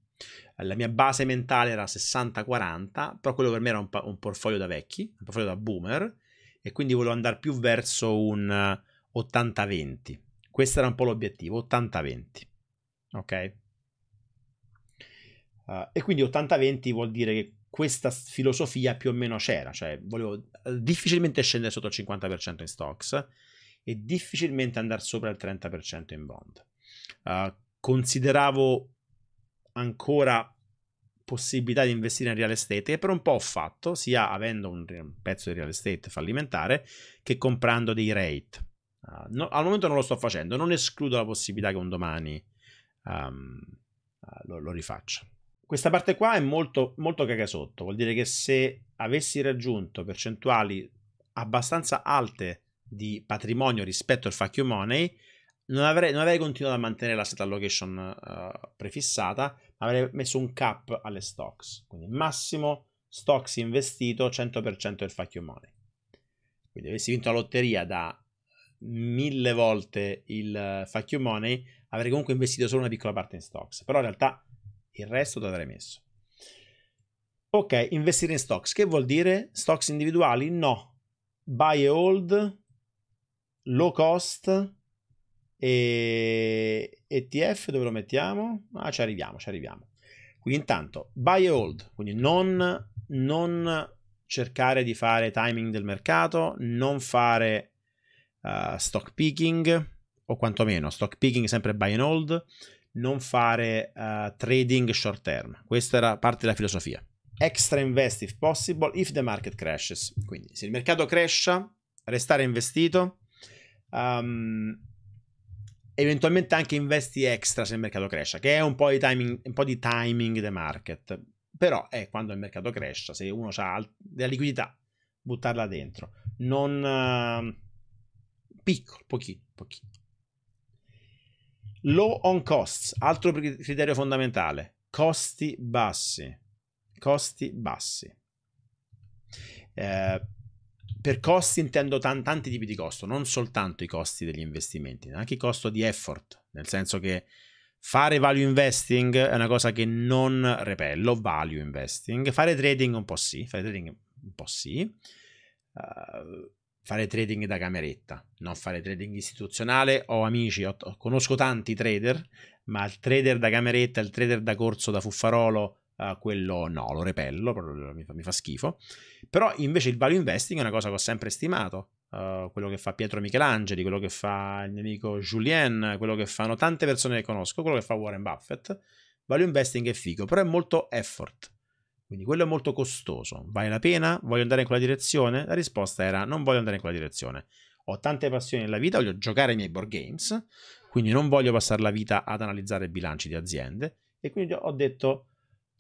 La mia base mentale era 60-40, però quello per me era un, un, portfolio da vecchi, un portfolio da boomer, e quindi volevo andare più verso un 80-20. Questo era un po' l'obiettivo, 80-20. Ok? Uh, e quindi 80-20 vuol dire che questa filosofia più o meno c'era, cioè volevo eh, difficilmente scendere sotto il 50% in stocks e difficilmente andare sopra il 30% in bond. Uh, consideravo ancora possibilità di investire in real estate e per un po' ho fatto, sia avendo un pezzo di real estate fallimentare che comprando dei rate. Uh, no, al momento non lo sto facendo, non escludo la possibilità che un domani um, lo, lo rifaccia. Questa parte qua è molto, molto sotto, vuol dire che se avessi raggiunto percentuali abbastanza alte di patrimonio rispetto al fuck you money, non avrei, non avrei continuato a mantenere la set allocation uh, prefissata, avrei messo un cap alle stocks, quindi massimo stocks investito 100% del fuck money. Quindi avessi vinto la lotteria da mille volte il fuck money, avrei comunque investito solo una piccola parte in stocks, però in realtà il resto te l'avrei messo. Ok, investire in stocks, che vuol dire? Stocks individuali? No. Buy e hold, low cost, e ETF dove lo mettiamo? Ah, ci arriviamo, ci arriviamo. Quindi intanto, buy e hold, quindi non, non cercare di fare timing del mercato, non fare uh, stock picking, o quantomeno stock picking sempre buy and hold, non fare uh, trading short term. Questa era parte della filosofia. Extra invest if possible if the market crashes. Quindi se il mercato cresce, restare investito. Um, eventualmente anche investi extra se il mercato cresce, che è un po' di timing, un po di timing the market. Però è eh, quando il mercato cresce, se uno ha della liquidità, buttarla dentro. Non uh, piccolo, pochino, pochino. Low on costs, altro criterio fondamentale, costi bassi. Costi bassi. Eh, per costi intendo tan- tanti tipi di costo, non soltanto i costi degli investimenti, anche il costo di effort, nel senso che fare value investing è una cosa che non repello, value investing, fare trading un po' sì, fare trading un po' sì, uh, fare trading da cameretta, non fare trading istituzionale, ho amici, ho, conosco tanti trader, ma il trader da cameretta, il trader da corso, da fuffarolo, Uh, quello no, lo repello, eh, mi fa, mi fa, schifo. Però invece il value investing è una cosa che ho sempre stimato. Uh, quello che fa Pietro Michelangeli, quello che fa il mio amico Julien, quello che fanno tante persone che conosco, quello che fa Warren Buffett. Value investing è figo, però è molto effort. Quindi quello è molto costoso. Vale la pena? Voglio andare in quella direzione? La risposta era non voglio andare in quella direzione. Ho tante passioni nella vita, voglio giocare i miei board games, quindi non voglio passare la vita ad analizzare bilanci di aziende. E quindi ho detto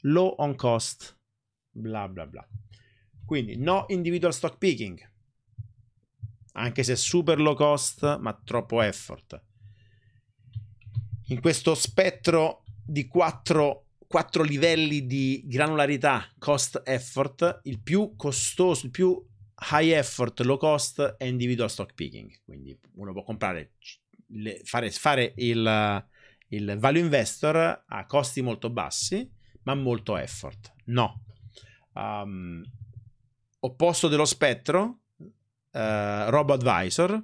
low on cost, bla bla bla. Quindi no individual stock picking, anche se super low cost, ma troppo effort. In questo spettro di 4, 4 livelli di granularità cost effort, il più costoso, il più high effort, low cost è individual stock picking. Quindi uno può comprare, fare, fare il, il value investor a costi molto bassi ma molto effort. No. Um, opposto dello spettro, uh, Robo Advisor,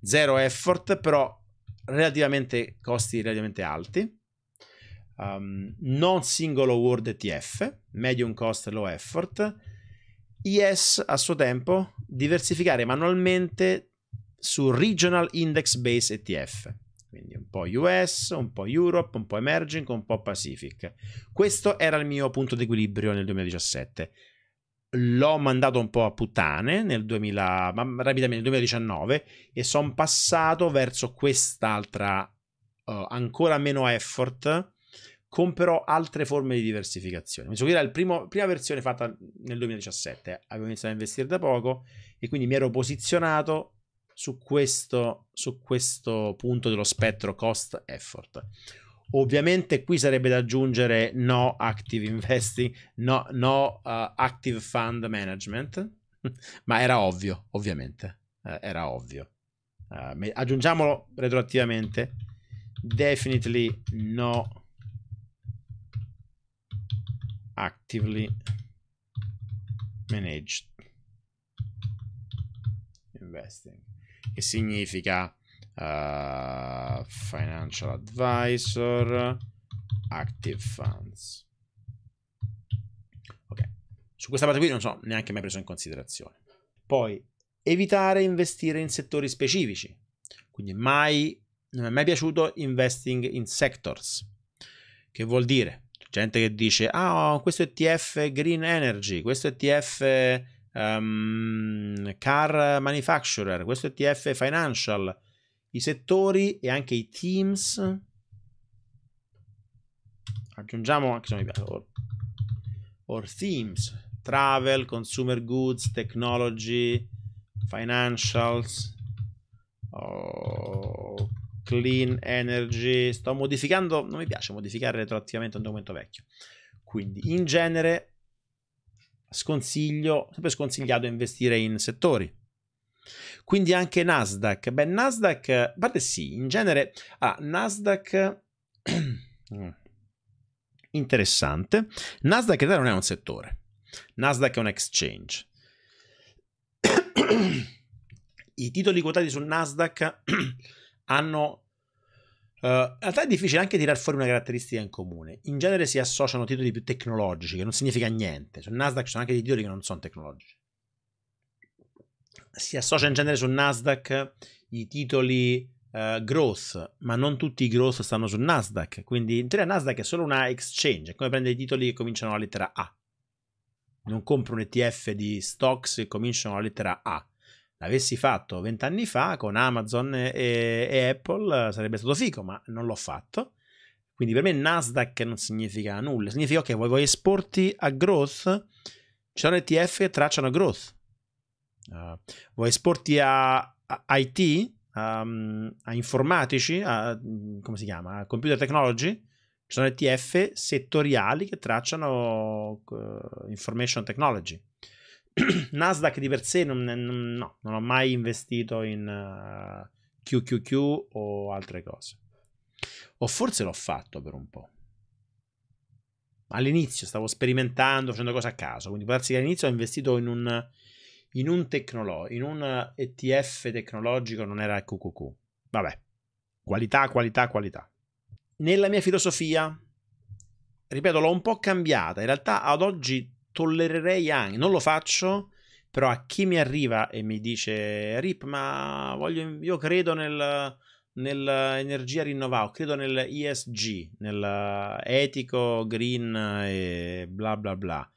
zero effort, però relativamente costi relativamente alti. Um, non singolo award ETF, medium cost low effort. IS a suo tempo diversificare manualmente su regional index base ETF quindi un po' US, un po' Europe, un po' Emerging, un po' Pacific. Questo era il mio punto di equilibrio nel 2017. L'ho mandato un po' a puttane nel 2000, ma rapidamente nel 2019 e sono passato verso quest'altra uh, ancora meno effort con però altre forme di diversificazione. Mi sono la prima versione fatta nel 2017, avevo iniziato a investire da poco e quindi mi ero posizionato su questo, su questo punto dello spettro cost effort. Ovviamente qui sarebbe da aggiungere no active investing, no, no uh, active fund management, ma era ovvio, ovviamente, uh, era ovvio. Uh, aggiungiamolo retroattivamente, definitely no actively managed investing che significa uh, Financial Advisor Active Funds. Ok, su questa parte qui non sono neanche mai preso in considerazione. Poi, evitare investire in settori specifici. Quindi mai, non mi è mai piaciuto investing in sectors. Che vuol dire? Gente che dice, ah, questo ETF green energy, questo ETF um, car manufacturer, questo ETF financial, i settori e anche i teams. Aggiungiamo anche se mi piace, or, or themes, travel, consumer goods, technology, financials, oh, clean energy. Sto modificando, non mi piace modificare retroattivamente un documento vecchio. Quindi in genere sconsiglio, sempre sconsigliato investire in settori. Quindi anche Nasdaq. Beh, Nasdaq, a parte sì, in genere, ah, Nasdaq... interessante. Nasdaq in realtà non è un settore. Nasdaq è un exchange. I titoli quotati su Nasdaq hanno Uh, in realtà è difficile anche tirar fuori una caratteristica in comune. In genere si associano titoli più tecnologici, che non significa niente. Sul Nasdaq ci sono anche dei titoli che non sono tecnologici. Si associa in genere sul Nasdaq i titoli uh, growth, ma non tutti i growth stanno sul Nasdaq. Quindi in teoria Nasdaq è solo una exchange, è come prendere i titoli che cominciano alla lettera A. Non compro un ETF di stocks che cominciano alla lettera A avessi fatto vent'anni fa con Amazon e, e Apple eh, sarebbe stato fico, ma non l'ho fatto. Quindi per me Nasdaq non significa nulla, significa che okay, vuoi esporti a growth, ci sono ETF che tracciano growth. Uh, vuoi esporti a, a IT, um, ehm, a, informatici, a, mm, come si chiama, a computer technology, ci sono ETF settoriali che tracciano uh, information technology. Nasdaq di per sé non, non, no, non ho mai investito in uh, eh, QQQ o altre cose. O forse l'ho fatto per un po'. All'inizio stavo sperimentando, facendo cose a caso, quindi può darsi che all'inizio ho investito in un, in un, tecnolo- in un ETF tecnologico, non era il QQQ. Vabbè, qualità, qualità, qualità. Nella mia filosofia, ripeto, l'ho un po' cambiata. In realtà ad oggi tollererei anche, non lo faccio, però a chi mi arriva e mi dice Rip, ma voglio, io credo nel, nell'energia rinnovabile, credo nell'ESG, nell'etico, green e bla bla bla.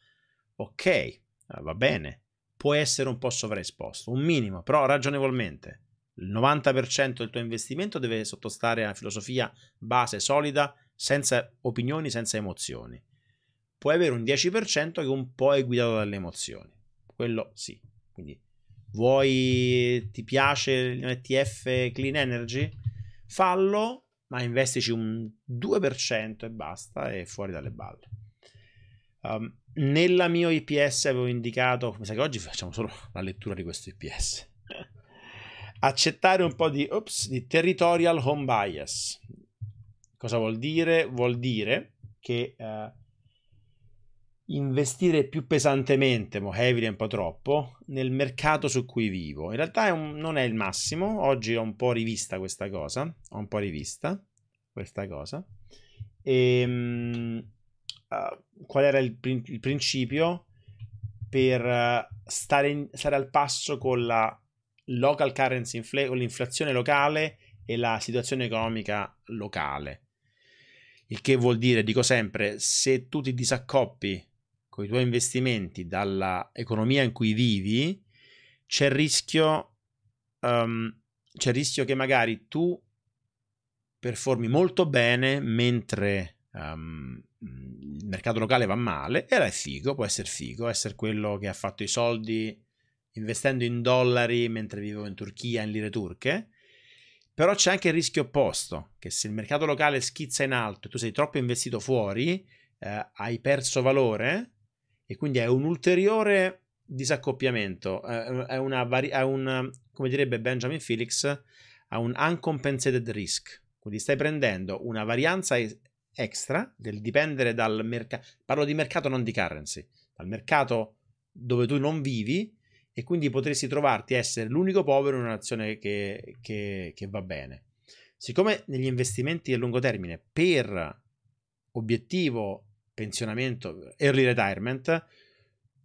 Ok, eh, va bene, può essere un po' sovraesposto, un minimo, però ragionevolmente. Il 90% del tuo investimento deve sottostare a una filosofia base solida, senza opinioni, senza emozioni puoi avere un 10% che un po' è guidato dalle emozioni. Quello sì. Quindi vuoi, ti piace l'ETF Clean Energy? Fallo, ma investici un 2% e basta, e fuori dalle balle. Um, nella mia IPS avevo indicato, mi sa che oggi facciamo solo la lettura di questo IPS. Accettare un po' di, ops, di territorial home bias. Cosa vuol dire? Vuol dire che uh, investire più pesantemente, mo heavy un po' troppo, nel mercato su cui vivo. In realtà è un, non è il massimo, oggi ho un po' rivista questa cosa, ho un po' rivista questa cosa. E, ehm, uh, ah, qual era il, prin- il principio? Per uh, stare, in, stare, al passo con la local currency, infl- con l'inflazione locale e la situazione economica locale. Il che vuol dire, dico sempre, se tu ti disaccoppi con i tuoi investimenti dall'economia in cui vivi, c'è il rischio, um, c'è il rischio che magari tu performi molto bene mentre um, il mercato locale va male e allora è figo, può essere figo, essere quello che ha fatto i soldi investendo in dollari mentre vivevo in Turchia, in lire turche, però c'è anche il rischio opposto, che se il mercato locale schizza in alto e tu sei troppo investito fuori, eh, hai perso valore e quindi è un ulteriore disaccoppiamento, è, una, vari- è un, come direbbe Benjamin Felix, ha un uncompensated risk. Quindi stai prendendo una varianza extra del dipendere dal mercato, parlo di mercato non di currency, dal mercato dove tu non vivi e quindi potresti trovarti a essere l'unico povero in un'azione che, che, che va bene. Siccome negli investimenti a lungo termine per obiettivo pensionamento, early retirement,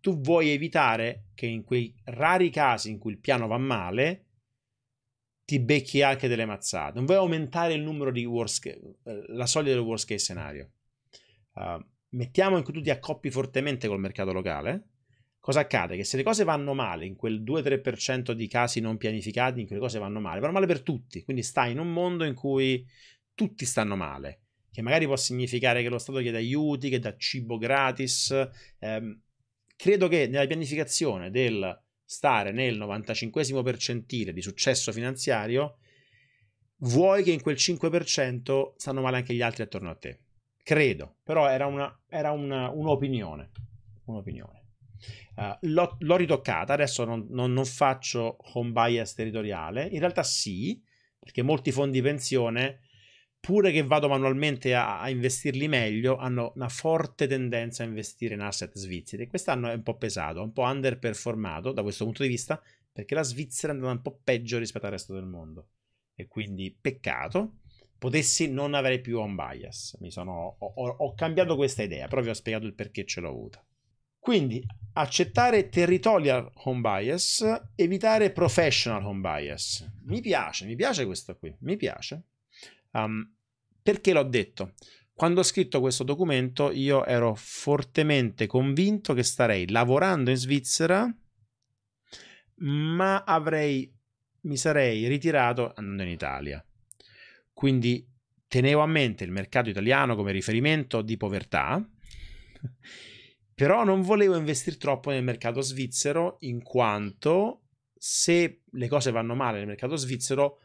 tu vuoi evitare che in quei rari casi in cui il piano va male, ti becchi anche delle mazzate. Non vuoi aumentare il numero di worst case, eh, la soglia del worst case scenario. Uh, mettiamo in cui tu ti accoppi fortemente col mercato locale. Cosa accade? Che se le cose vanno male, in quel 2-3% di casi non pianificati, in cui le cose vanno male, vanno male per tutti. Quindi stai in un mondo in cui tutti stanno male che magari può significare che lo Stato chiede aiuti, che dà cibo gratis. Eh, credo che nella pianificazione del stare nel 95 percentile di successo finanziario, vuoi che in quel 5% stanno male anche gli altri attorno a te. Credo, però era, una, era una, un'opinione. un'opinione. Uh, l'ho, l'ho, ritoccata, adesso non, non, non, faccio home bias territoriale, in realtà sì, perché molti fondi pensione pure che vado manualmente a, a, investirli meglio, hanno una forte tendenza a investire in asset svizzeri. Quest'anno è un po' pesato, un po' underperformato da questo punto di vista, perché la Svizzera è andata un po' peggio rispetto al resto del mondo. E quindi peccato. Potessi non avere più on bias. Sono, ho, ho, ho, cambiato questa idea, però vi ho spiegato il perché ce l'ho avuta. Quindi accettare territorial home bias, evitare professional home bias. Mi piace, mi piace questo qui, mi piace Um, perché l'ho detto? Quando ho scritto questo documento io ero fortemente convinto che starei lavorando in Svizzera, ma avrei, mi sarei ritirato andando in Italia. Quindi tenevo a mente il mercato italiano come riferimento di povertà, però non volevo investire troppo nel mercato svizzero in quanto se le cose vanno male nel mercato svizzero,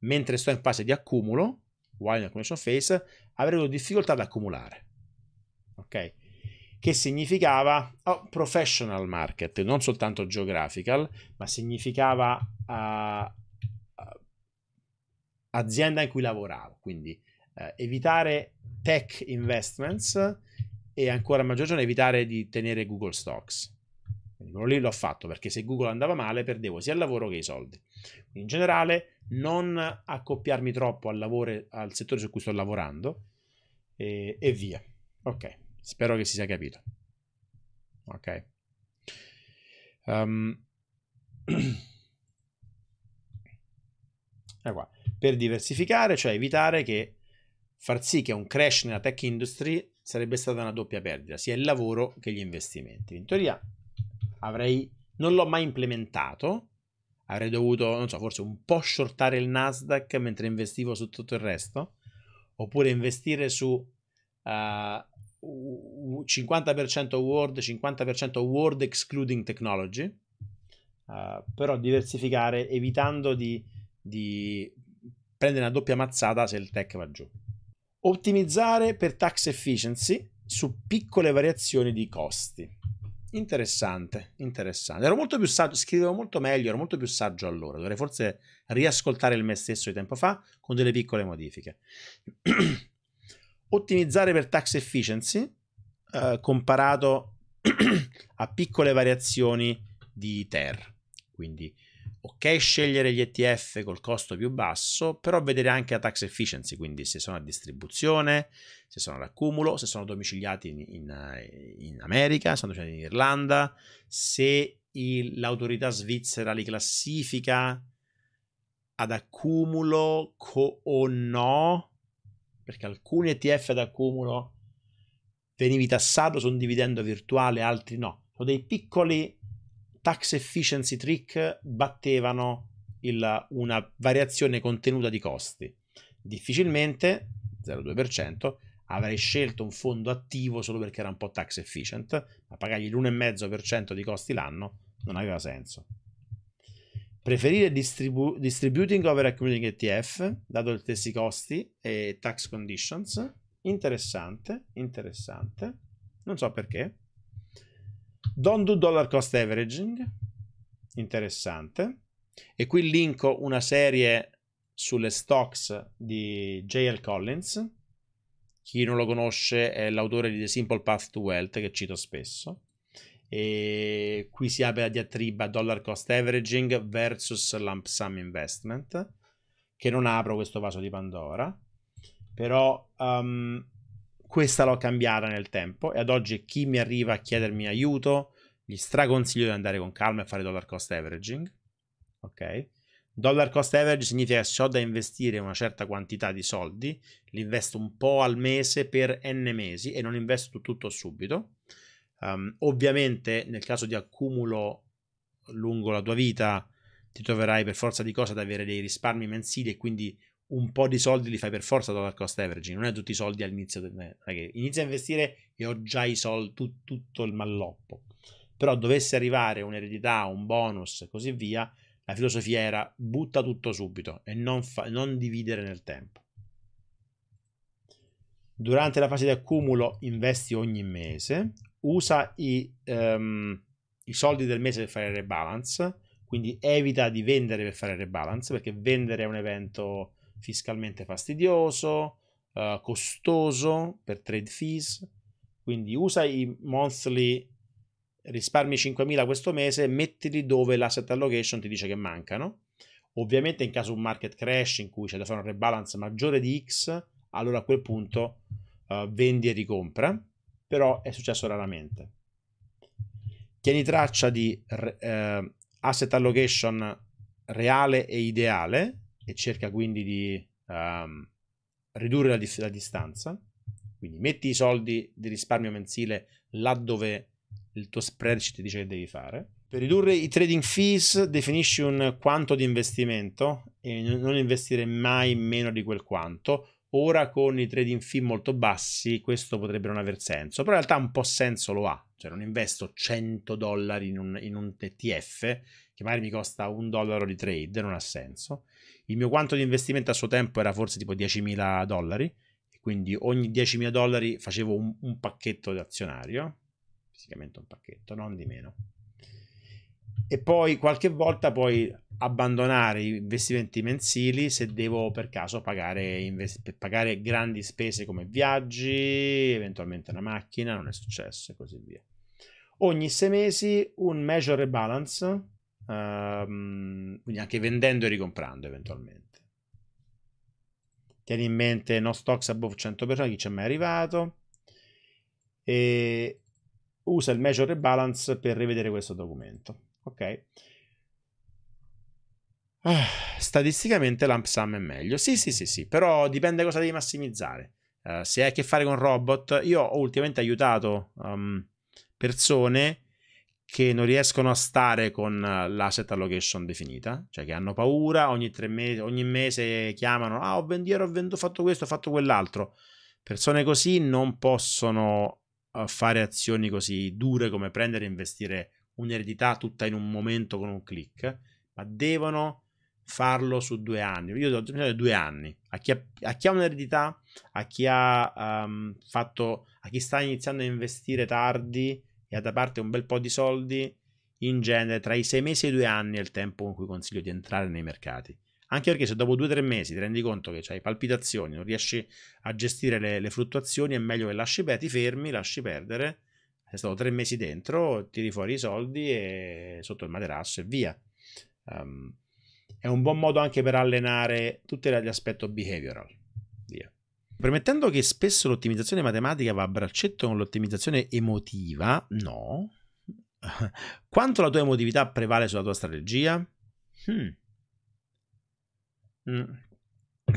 mentre sto in fase di accumulo, uguali nella connection phase, avrebbero difficoltà ad accumulare. Ok? Che significava oh, professional market, non soltanto geographical, ma significava uh, uh, azienda in cui lavoravo. Quindi uh, evitare tech investments e ancora a maggior ragione evitare di tenere Google Stocks. Quindi quello lì l'ho fatto perché se Google andava male perdevo sia il lavoro che i soldi in generale, non accoppiarmi troppo al, lavoro, al settore su cui sto lavorando e, e via. Ok, spero che si sia capito. Ok. Um, qua. Per diversificare, cioè evitare che far sì che un crash nella tech industry sarebbe stata una doppia perdita, sia il lavoro che gli investimenti. In teoria avrei, non l'ho mai implementato, avrei dovuto, non so, forse un po' shortare il Nasdaq mentre investivo su tutto il resto, oppure investire su uh, eh, 50% Word, 50% Word excluding technology, uh, però diversificare evitando di, di prendere una doppia mazzata se il tech va giù. Ottimizzare per tax efficiency su piccole variazioni di costi. Interessante, interessante. Ero molto più saggio, scrivevo molto meglio, ero molto più saggio allora. Dovrei forse riascoltare il me stesso di tempo fa con delle piccole modifiche. Ottimizzare per tax efficiency eh, comparato a piccole variazioni di TER. Quindi ok scegliere gli ETF col costo più basso, però vedere anche la tax efficiency, quindi se sono a distribuzione, se sono all'accumulo, se sono domiciliati in, in, eh, in America, se sono domiciliati in Irlanda, se il, l'autorità svizzera li classifica ad accumulo co- o no, perché alcuni ETF ad accumulo venivi tassato su un dividendo virtuale, altri no. Sono dei piccoli tax efficiency trick battevano il, una variazione contenuta di costi. Difficilmente, 0,2%, avrei scelto un fondo attivo solo perché era un po' tax efficient, ma pagargli l'1,5% di costi l'anno non aveva senso. Preferire distribu- distributing over accumulating ETF, dato i stessi costi e tax conditions. Interessante, interessante. Non so perché. Don't do dollar cost averaging, interessante. E qui linko una serie sulle stocks di JL Collins. Chi non lo conosce è l'autore di The Simple Path to Wealth che cito spesso. E qui si apre la diatriba dollar cost averaging versus lump sum investment, che non apro questo vaso di Pandora, però um, questa l'ho cambiata nel tempo e ad oggi chi mi arriva a chiedermi aiuto gli straconsiglio di andare con calma e fare dollar cost averaging. Ok? Dollar cost average significa che se ho da investire una certa quantità di soldi, li investo un po' al mese per n mesi e non investo tutto subito. Um, ovviamente nel caso di accumulo lungo la tua vita ti troverai per forza di cosa ad avere dei risparmi mensili e quindi un po' di soldi li fai per forza dal cost averaging, non è tutti i soldi all'inizio, non è cioè che a investire e ho già i soldi, tu, tutto il malloppo. Però dovesse arrivare un'eredità, un bonus e così via, la filosofia era butta tutto subito e non, fa, non dividere nel tempo. Durante la fase di accumulo investi ogni mese, usa i, um, i soldi del mese per fare il rebalance, quindi evita di vendere per fare il rebalance perché vendere è un evento fiscalmente fastidioso, uh, costoso per trade fees. Quindi usa i monthly, risparmi 5.000 questo mese, mettili dove l'asset allocation ti dice che mancano. Ovviamente in caso un market crash in cui c'è da fare un rebalance maggiore di X, allora a quel punto uh, vendi e ricompra, però è successo raramente. Tieni traccia di uh, asset allocation reale e ideale, e cerca quindi di um, ridurre la, dis- la, distanza. Quindi metti i soldi di risparmio mensile laddove il tuo spreadsheet ti dice che devi fare. Per ridurre i trading fees definisci un quanto di investimento e non investire mai meno di quel quanto. Ora con i trading fee molto bassi questo potrebbe non aver senso, però in realtà un po' senso lo ha, cioè non investo 100 dollari in un, in un TTF che magari mi costa un dollaro di trade, non ha senso il mio quanto di investimento a suo tempo era forse tipo 10.000 dollari, quindi ogni 10.000 dollari facevo un, un pacchetto di azionario, fisicamente un pacchetto, non di meno. E poi qualche volta poi abbandonare gli investimenti mensili se devo per caso pagare, invest- pagare grandi spese come viaggi, eventualmente una macchina, non è successo e così via. Ogni 6 mesi un major balance Um, quindi anche vendendo e ricomprando eventualmente. Tieni in mente no stocks above 100 persone, chi c'è mai arrivato. E usa il major rebalance per rivedere questo documento. Ok. Ah, statisticamente l'ump sum è meglio. Sì, sì, sì, sì, però dipende cosa devi massimizzare. Uh, se hai a che fare con robot, io ho ultimamente aiutato um, persone che non riescono a stare con eh, l'asset allocation definita, cioè che hanno paura, ogni, tre mesi, ogni mese chiamano, ah ho, vendiero, ho, venduto, ho fatto questo, ho fatto quell'altro. Persone così non possono eh, fare azioni così dure come prendere e investire un'eredità tutta in un momento con un click, ma devono farlo su due anni. Io ho bisogno cioè, di due anni. A chi ha, a chi ha un'eredità, a chi ha um, fatto, a chi sta iniziando a investire tardi, e ha da parte un bel po' di soldi, in genere tra i 6 mesi e i 2 anni è il tempo con cui consiglio di entrare nei mercati. Anche perché se dopo 2-3 mesi ti rendi conto che hai palpitazioni, non riesci a gestire le, le fluttuazioni, è meglio che lasci beh, ti fermi, lasci perdere. Sei stato 3 mesi dentro, tiri fuori i soldi e sotto il materasso e via. Um, è un buon modo anche per allenare tutto l'aspetto behavioral Premettendo che spesso l'ottimizzazione matematica va a braccetto con l'ottimizzazione emotiva, no. Quanto la tua emotività prevale sulla tua strategia? Hmm. Mm.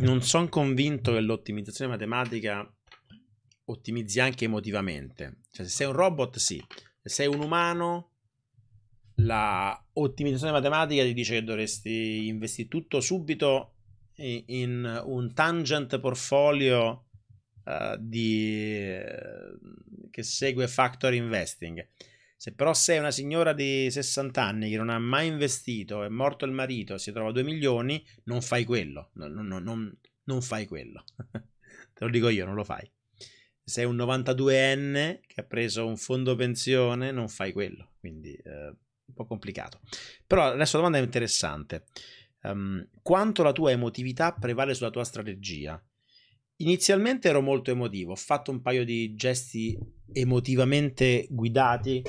Non sono convinto che l'ottimizzazione matematica ottimizzi anche emotivamente. Cioè, se sei un robot, sì. Se sei un umano, la ottimizzazione matematica ti dice che dovresti investire tutto subito in un tangent portfolio uh, di, eh, che segue factor investing. Se però sei una signora di 60 anni che non ha mai investito, è morto il marito, si trova 2 milioni, non fai quello. No, no, no, non fai quello. Te lo dico io, non lo fai. Se Sei un 92enne che ha preso un fondo pensione, non fai quello. Quindi eh, un po' complicato. Però adesso la domanda è interessante um, quanto la tua emotività prevale sulla tua strategia. Inizialmente ero molto emotivo, ho fatto un paio di gesti emotivamente guidati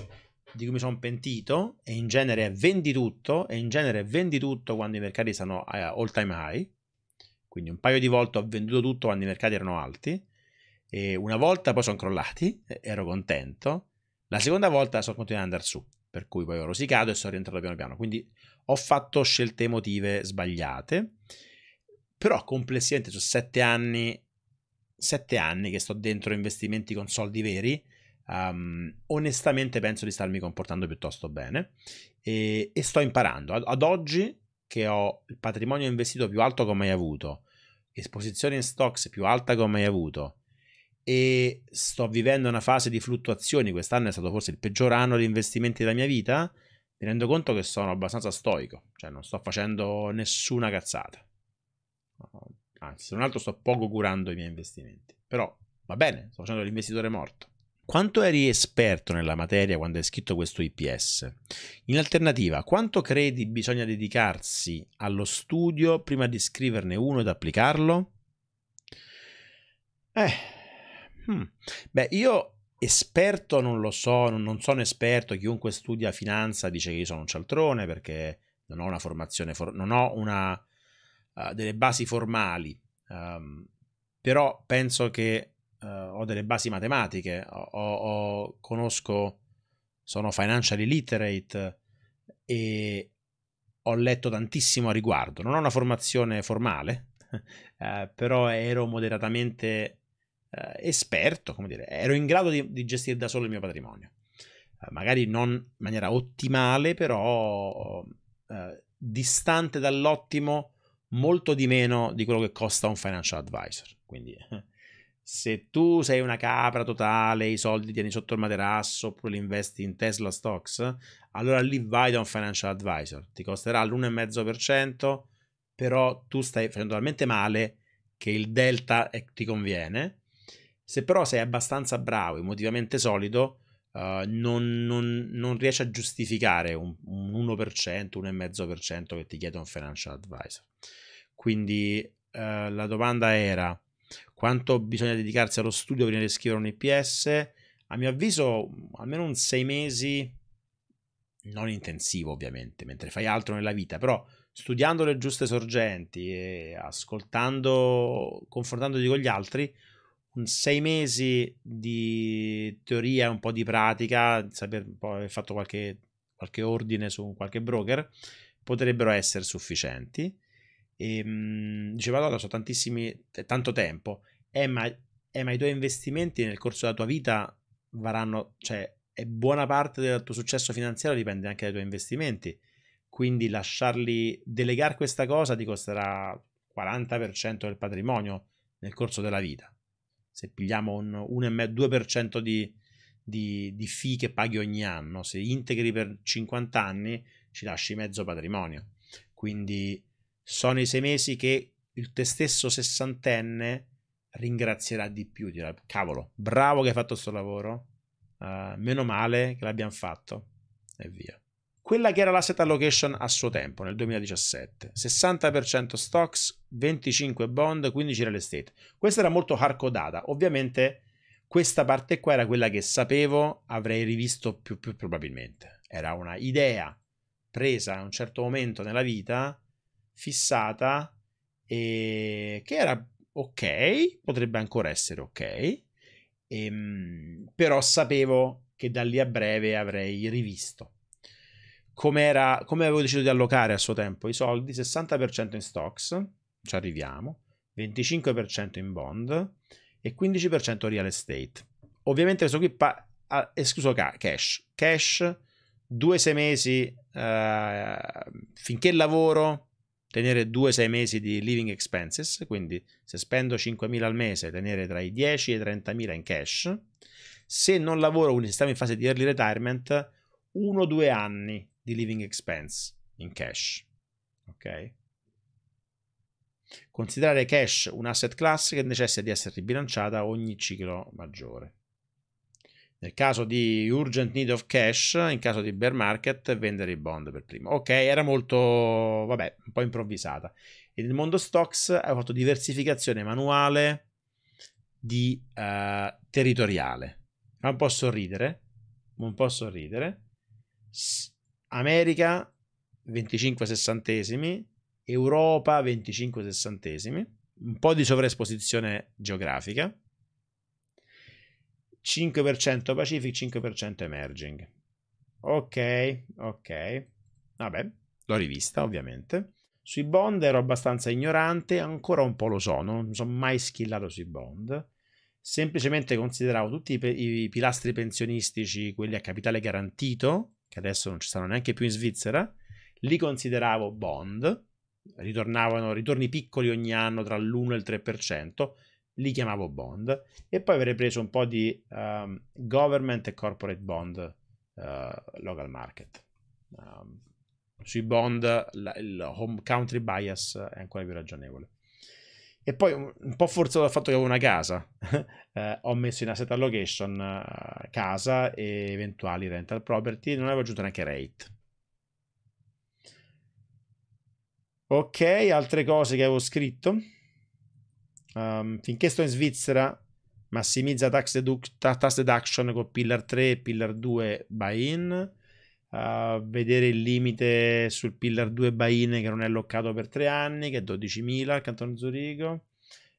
di cui mi sono pentito e in genere vendi tutto e in genere vendi tutto quando i mercati sono eh, all time high quindi un paio di volte ho venduto tutto quando i mercati erano alti e una volta poi sono crollati ero contento la seconda volta sono continuato ad andare su per cui poi ho rosicato e sono rientrato piano piano. Quindi ho fatto scelte emotive sbagliate, però complessivamente sono sette anni, sette anni che sto dentro investimenti con soldi veri. Um, onestamente penso di starmi comportando piuttosto bene e, e sto imparando. Ad, ad, oggi che ho il patrimonio investito più alto che ho mai avuto, esposizione in stocks più alta che ho mai avuto, e sto vivendo una fase di fluttuazioni, quest'anno è stato forse il peggior anno di investimenti della mia vita, mi rendo conto che sono abbastanza stoico, cioè non sto facendo nessuna cazzata. Anzi, se non altro sto poco curando i miei investimenti. Però va bene, sto facendo l'investitore morto. Quanto eri esperto nella materia quando hai scritto questo IPS? In alternativa, quanto credi bisogna dedicarsi allo studio prima di scriverne uno ed applicarlo? Eh, Hmm. Beh, io esperto non lo so, non sono esperto, chiunque studia finanza dice che io sono un cialtrone perché non ho una formazione, for- non ho una, uh, delle basi formali, um, però penso che uh, ho delle basi matematiche, ho, ho, conosco, sono financial illiterate e ho letto tantissimo a riguardo, non ho una formazione formale, uh, però ero moderatamente eh, esperto, come dire, ero in grado di, di, gestire da solo il mio patrimonio. Eh, magari non in maniera ottimale, però eh, distante dall'ottimo molto di meno di quello che costa un financial advisor. Quindi se tu sei una capra totale, i soldi tieni sotto il materasso oppure li investi in Tesla stocks, allora lì vai da un financial advisor. Ti costerà l'1,5%, però tu stai facendo talmente male che il delta è, ti conviene se però sei abbastanza bravo, emotivamente solido, uh, non, non, non, riesci a giustificare un, un 1%, 1,5% che ti chiede un financial advisor. Quindi uh, la domanda era quanto bisogna dedicarsi allo studio prima di scrivere un IPS? A mio avviso almeno un 6 mesi, non intensivo ovviamente, mentre fai altro nella vita, però studiando le giuste sorgenti e ascoltando, confrontandoti con gli altri, sei mesi di teoria e un po' di pratica, saper poi aver fatto qualche, qualche, ordine su qualche broker, potrebbero essere sufficienti. E, ehm, mh, diceva Lola, sono tantissimi, tanto tempo. Eh ma, eh, ma i tuoi investimenti nel corso della tua vita varranno, cioè, buona parte del tuo successo finanziario dipende anche dai tuoi investimenti. Quindi lasciarli delegare questa cosa ti costerà 40% del patrimonio nel corso della vita se pigliamo un 1,2% di, di, di fee che paghi ogni anno, se integri per 50 anni ci lasci mezzo patrimonio. Quindi sono i sei mesi che il te stesso sessantenne ringrazierà di più, dirà cavolo, bravo che hai fatto questo lavoro, uh, meno male che l'abbiamo fatto e via quella che era l'asset allocation a suo tempo, nel 2017. 60% stocks, 25 bond, 15 real estate. Questa era molto hardcodata. Ovviamente questa parte qua era quella che sapevo avrei rivisto più, più probabilmente. Era una idea presa a un certo momento nella vita, fissata, e che era ok, potrebbe ancora essere ok, e, ehm, però sapevo che da lì a breve avrei rivisto come, come avevo deciso di allocare a suo tempo i soldi, 60% in stocks, ci arriviamo, 25% in bond e 15% real estate. Ovviamente questo qui pa- ha escluso ca- cash. Cash, due, sei mesi, eh, finché lavoro, tenere due, sei mesi di living expenses, quindi se spendo 5.000 al mese, tenere tra i 10 e i 30.000 in cash. Se non lavoro, quindi stiamo in fase di early retirement, uno o due anni di living expense in cash. Ok? Considerare cash un asset class che necessita di essere ribilanciata ogni ciclo maggiore. Nel caso di urgent need of cash, in caso di bear market, vendere i bond per primo. Ok, era molto, vabbè, un po' improvvisata. E nel mondo stocks ha fatto diversificazione manuale di uh, territoriale. Ma un po' sorridere, un po' sorridere. America 25 sessantesimi, Europa 25 sessantesimi, un po' di sovraesposizione geografica, 5% Pacific, 5% Emerging. Ok, ok, vabbè, l'ho rivista ovviamente. Sui bond ero abbastanza ignorante, ancora un po' lo sono, non sono mai schillato sui bond. Semplicemente consideravo tutti i, i pilastri pensionistici, quelli a capitale garantito, che adesso non ci stanno neanche più in Svizzera, li consideravo bond, ritornavano ritorni piccoli ogni anno tra l'1 e il 3%, li chiamavo bond e poi avrei preso un po' di um, government e corporate bond uh, local market. Um, sui bond la, il home country bias è ancora più ragionevole. E poi un po' forzato dal fatto che avevo una casa, eh, ho messo in asset allocation eh, casa e eventuali rental property, non avevo aggiunto neanche rate. Ok, altre cose che avevo scritto. Um, finché sto in Svizzera, massimizza tax, dedu- tax deduction con pillar 3 e pillar 2 buy-in uh, vedere il limite sul Pillar 2 Baine che non è loccato per tre anni, che è 12.000 al Cantone Zurigo,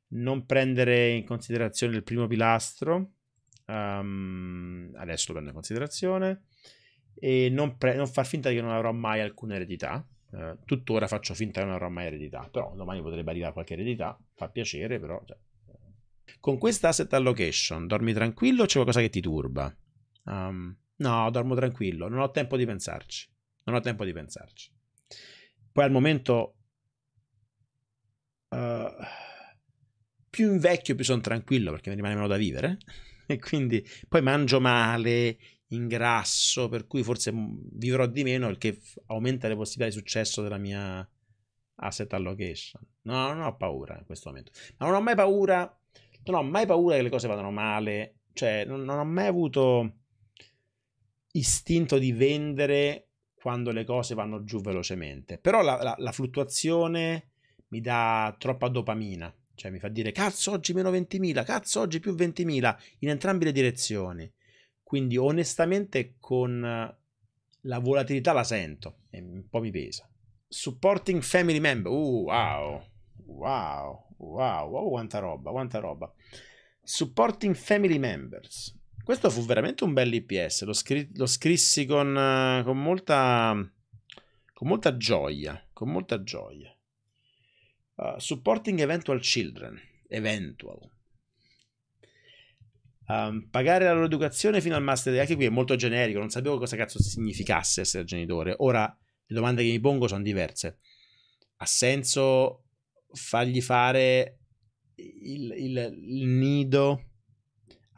non prendere in considerazione il primo pilastro, um, adesso lo prendo in considerazione, e non, pre- non far finta che non avrò mai alcuna eredità. Uh, tuttora faccio finta che non avrò mai eredità, però domani potrebbe arrivare qualche eredità, fa piacere, però... Cioè. Con questa asset allocation dormi tranquillo o c'è qualcosa che ti turba? Um, No, dormo tranquillo, non ho tempo di pensarci. Non ho tempo di pensarci. Poi al momento... Uh, più invecchio più sono tranquillo perché mi rimane meno da vivere. E quindi poi mangio male, ingrasso, per cui forse mm, vivrò di meno, il che aumenta le possibilità di successo della mia asset allocation. No, non ho paura in questo momento. Ma non ho mai paura, non ho mai paura che le cose vadano male. Cioè, non, non ho mai avuto istinto di vendere quando le cose vanno giù velocemente. Però la, la, la, fluttuazione mi dà troppa dopamina, cioè mi fa dire cazzo oggi meno 20.000, cazzo oggi più 20.000, in entrambe le direzioni. Quindi onestamente con la volatilità la sento e un po' mi pesa. Supporting family member, uh, wow, wow, wow, wow, quanta roba, quanta roba. Supporting family members, questo fu veramente un bel IPS, lo, scri lo scrissi con, eh, con, molta, con molta gioia, con molta gioia. Uh, supporting eventual children, eventual. Um, pagare la loro educazione fino al master Anche qui è molto generico, non sapevo cosa cazzo significasse essere genitore. Ora le domande che mi pongo sono diverse. Ha senso fargli fare il, il, il nido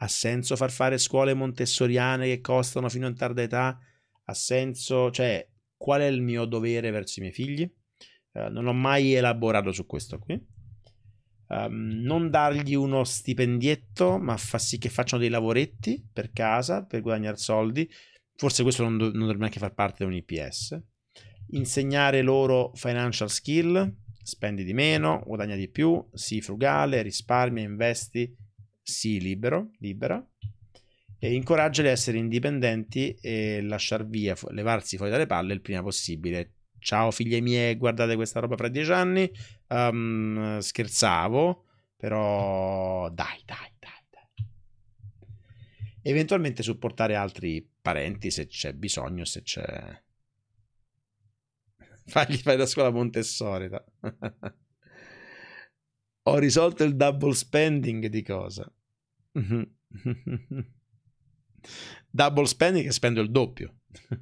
ha senso far fare scuole montessoriane che costano fino in tarda età? Ha senso, cioè, qual è il mio dovere verso i miei figli? Uh, non ho mai elaborato su questo qui. Um, non dargli uno stipendietto, ma fa sì che facciano dei lavoretti per casa per guadagnare soldi. Forse questo non, do- non dovrebbe neanche far parte di un IPS. Insegnare loro financial skill, spendi di meno, guadagna di più, sii frugale, risparmia, investi, si libero, libera, e incoraggia di essere indipendenti e lasciar via, levarsi fuori dalle palle il prima possibile. Ciao figlie mie, guardate questa roba fra dieci anni, um, scherzavo, però dai, dai, dai, dai. Eventualmente supportare altri parenti se c'è bisogno, se c'è... Fagli fai da scuola Montessori. Ho risolto il double spending di cosa? Mm-hmm. Double spending che spendo il doppio.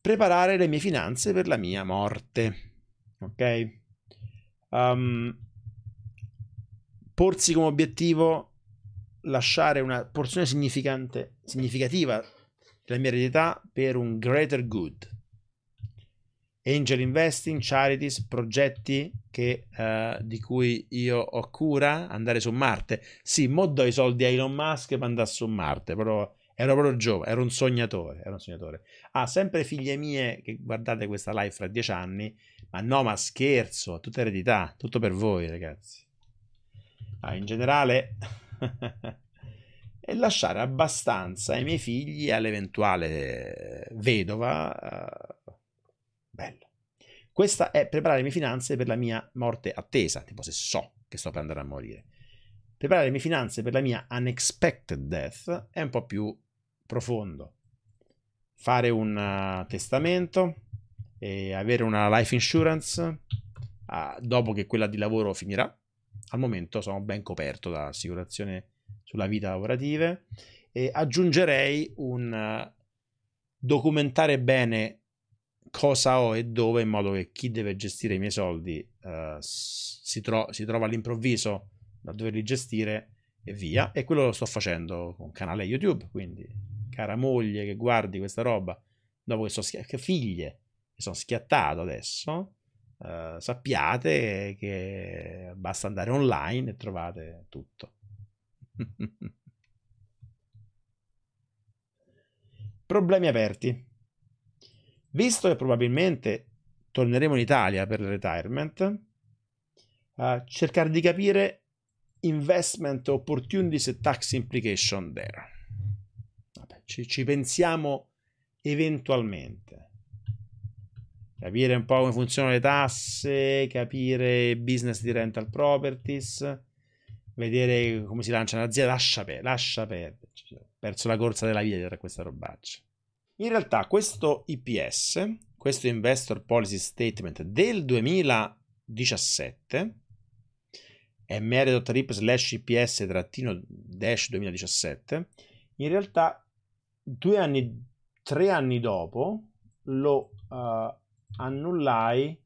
Preparare le mie finanze per la mia morte. Ok? Um, porsi come obiettivo lasciare una porzione significativa della mia eredità per un greater good angel investing, charities, progetti che, eh, di cui io ho cura, andare su Marte. Sì, mo do i soldi a Elon Musk per andare su Marte, però ero proprio giovane, ero un sognatore, ero un sognatore. Ah, sempre figlie mie che guardate questa live fra dieci anni, ma no, ma scherzo, tutta eredità, tutto per voi ragazzi. Ah, in generale... e lasciare abbastanza ai miei figli e all'eventuale vedova eh, Bello. Questa è preparare le mie finanze per la mia morte attesa, tipo se so che sto per andare a morire. Preparare le mie finanze per la mia unexpected death è un po' più profondo. Fare un eh, testamento e avere una life insurance ah, dopo che quella di lavoro finirà. Al momento sono ben coperto da assicurazione sulla vita lavorativa e aggiungerei un eh, documentare bene cosa ho e dove in modo che chi deve gestire i miei soldi uh, si, tro- si, trova all'improvviso da doverli gestire e via e quello lo sto facendo con canale YouTube quindi cara moglie che guardi questa roba dopo che sono schia- figlie che sono schiattato adesso uh, sappiate che basta andare online e trovate tutto problemi aperti Visto che probabilmente torneremo in Italia per il retirement, uh, cercare di capire investment opportunities e tax implication there. Vabbè, ci, ci pensiamo eventualmente. Capire un po' come funzionano le tasse, capire business di rental properties, vedere come si lancia un'azienda, lascia, per, lascia perdere. Ho cioè, perso la corsa della via dietro a questa robaccia. In realtà questo IPS, questo Investor Policy Statement del 2017, mr.rip slash IPS trattino dash 2017, in realtà due anni, tre anni dopo lo uh, annullai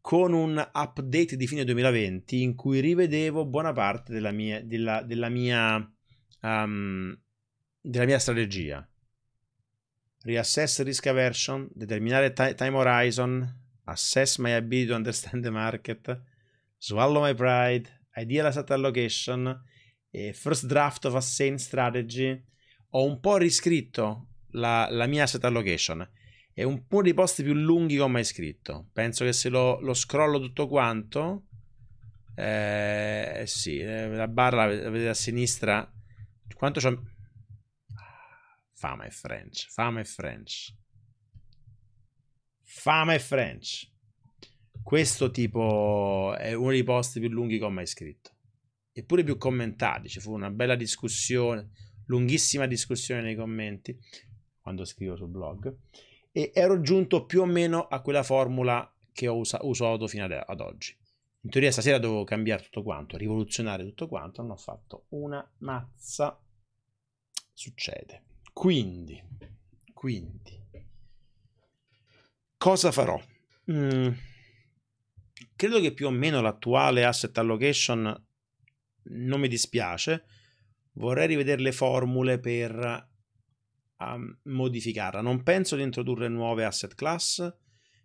con un update di fine 2020 in cui rivedevo buona parte della mia, della, della mia, um, della mia strategia reassess risk aversion, determinare time horizon, assess my ability to understand the market, swallow my pride, ideal asset allocation, eh, first draft of a sane strategy. Ho un po' riscritto la, la mia asset allocation. È un po' dei posti più lunghi che ho mai scritto. Penso che se lo, lo scrollo tutto quanto, eh, sì, eh, la barra la vedete a sinistra. Quanto c'ho Fama e French, Fama e French. Fama e French. Questo tipo è uno dei post più lunghi che ho mai scritto. Eppure più commentati. Ci fu una bella discussione, lunghissima discussione nei commenti quando scrivo sul blog. E ero giunto più o meno a quella formula che ho usa- usato fino ad-, ad oggi. In teoria stasera dovevo cambiare tutto quanto, rivoluzionare tutto quanto. Non ho fatto una mazza. Succede. Quindi, quindi, cosa farò? Mm, credo che più o meno l'attuale asset allocation non mi dispiace. Vorrei rivedere le formule per um, modificarla. Non penso di introdurre nuove asset class.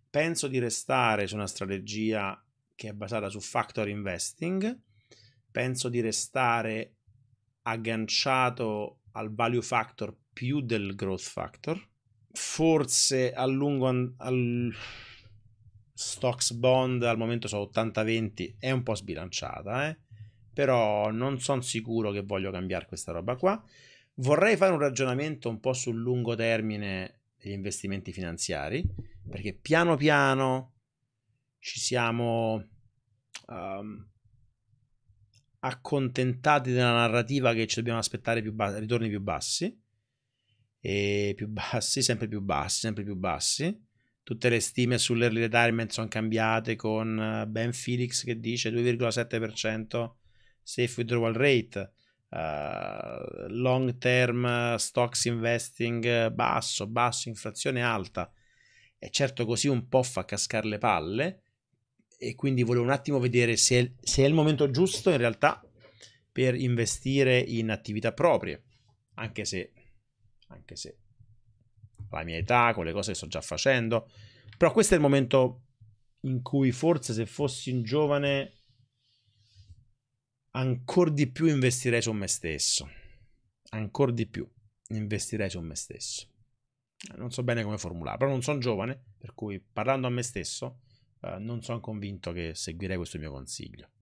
Penso di restare su una strategia che è basata su factor investing. Penso di restare agganciato al value factor più del growth factor, forse a lungo al stocks bond al momento sono 80-20, è un po' sbilanciata, eh? però non sono sicuro che voglio cambiare questa roba qua. Vorrei fare un ragionamento un po' sul lungo termine degli investimenti finanziari, perché piano piano ci siamo um, accontentati della narrativa che ci dobbiamo aspettare più ba- ritorni più bassi e più bassi, sempre più bassi, sempre più bassi. Tutte le stime sull'early retirement sono cambiate con eh, Ben Felix che dice 2,7% safe withdrawal rate, uh, long term eh, stocks investing basso, basso, inflazione alta. E certo così un po' fa cascare le palle e quindi volevo un attimo vedere se è, se è il momento giusto in realtà per investire in attività proprie, anche se anche se la mia età, con le cose che sto già facendo, però questo è il momento in cui forse se fossi un giovane ancora di più investirei su me stesso, ancora di più investirei su me stesso. Non so bene come formulare, però non sono giovane, per cui parlando a me stesso eh, non sono convinto che seguirei questo mio consiglio.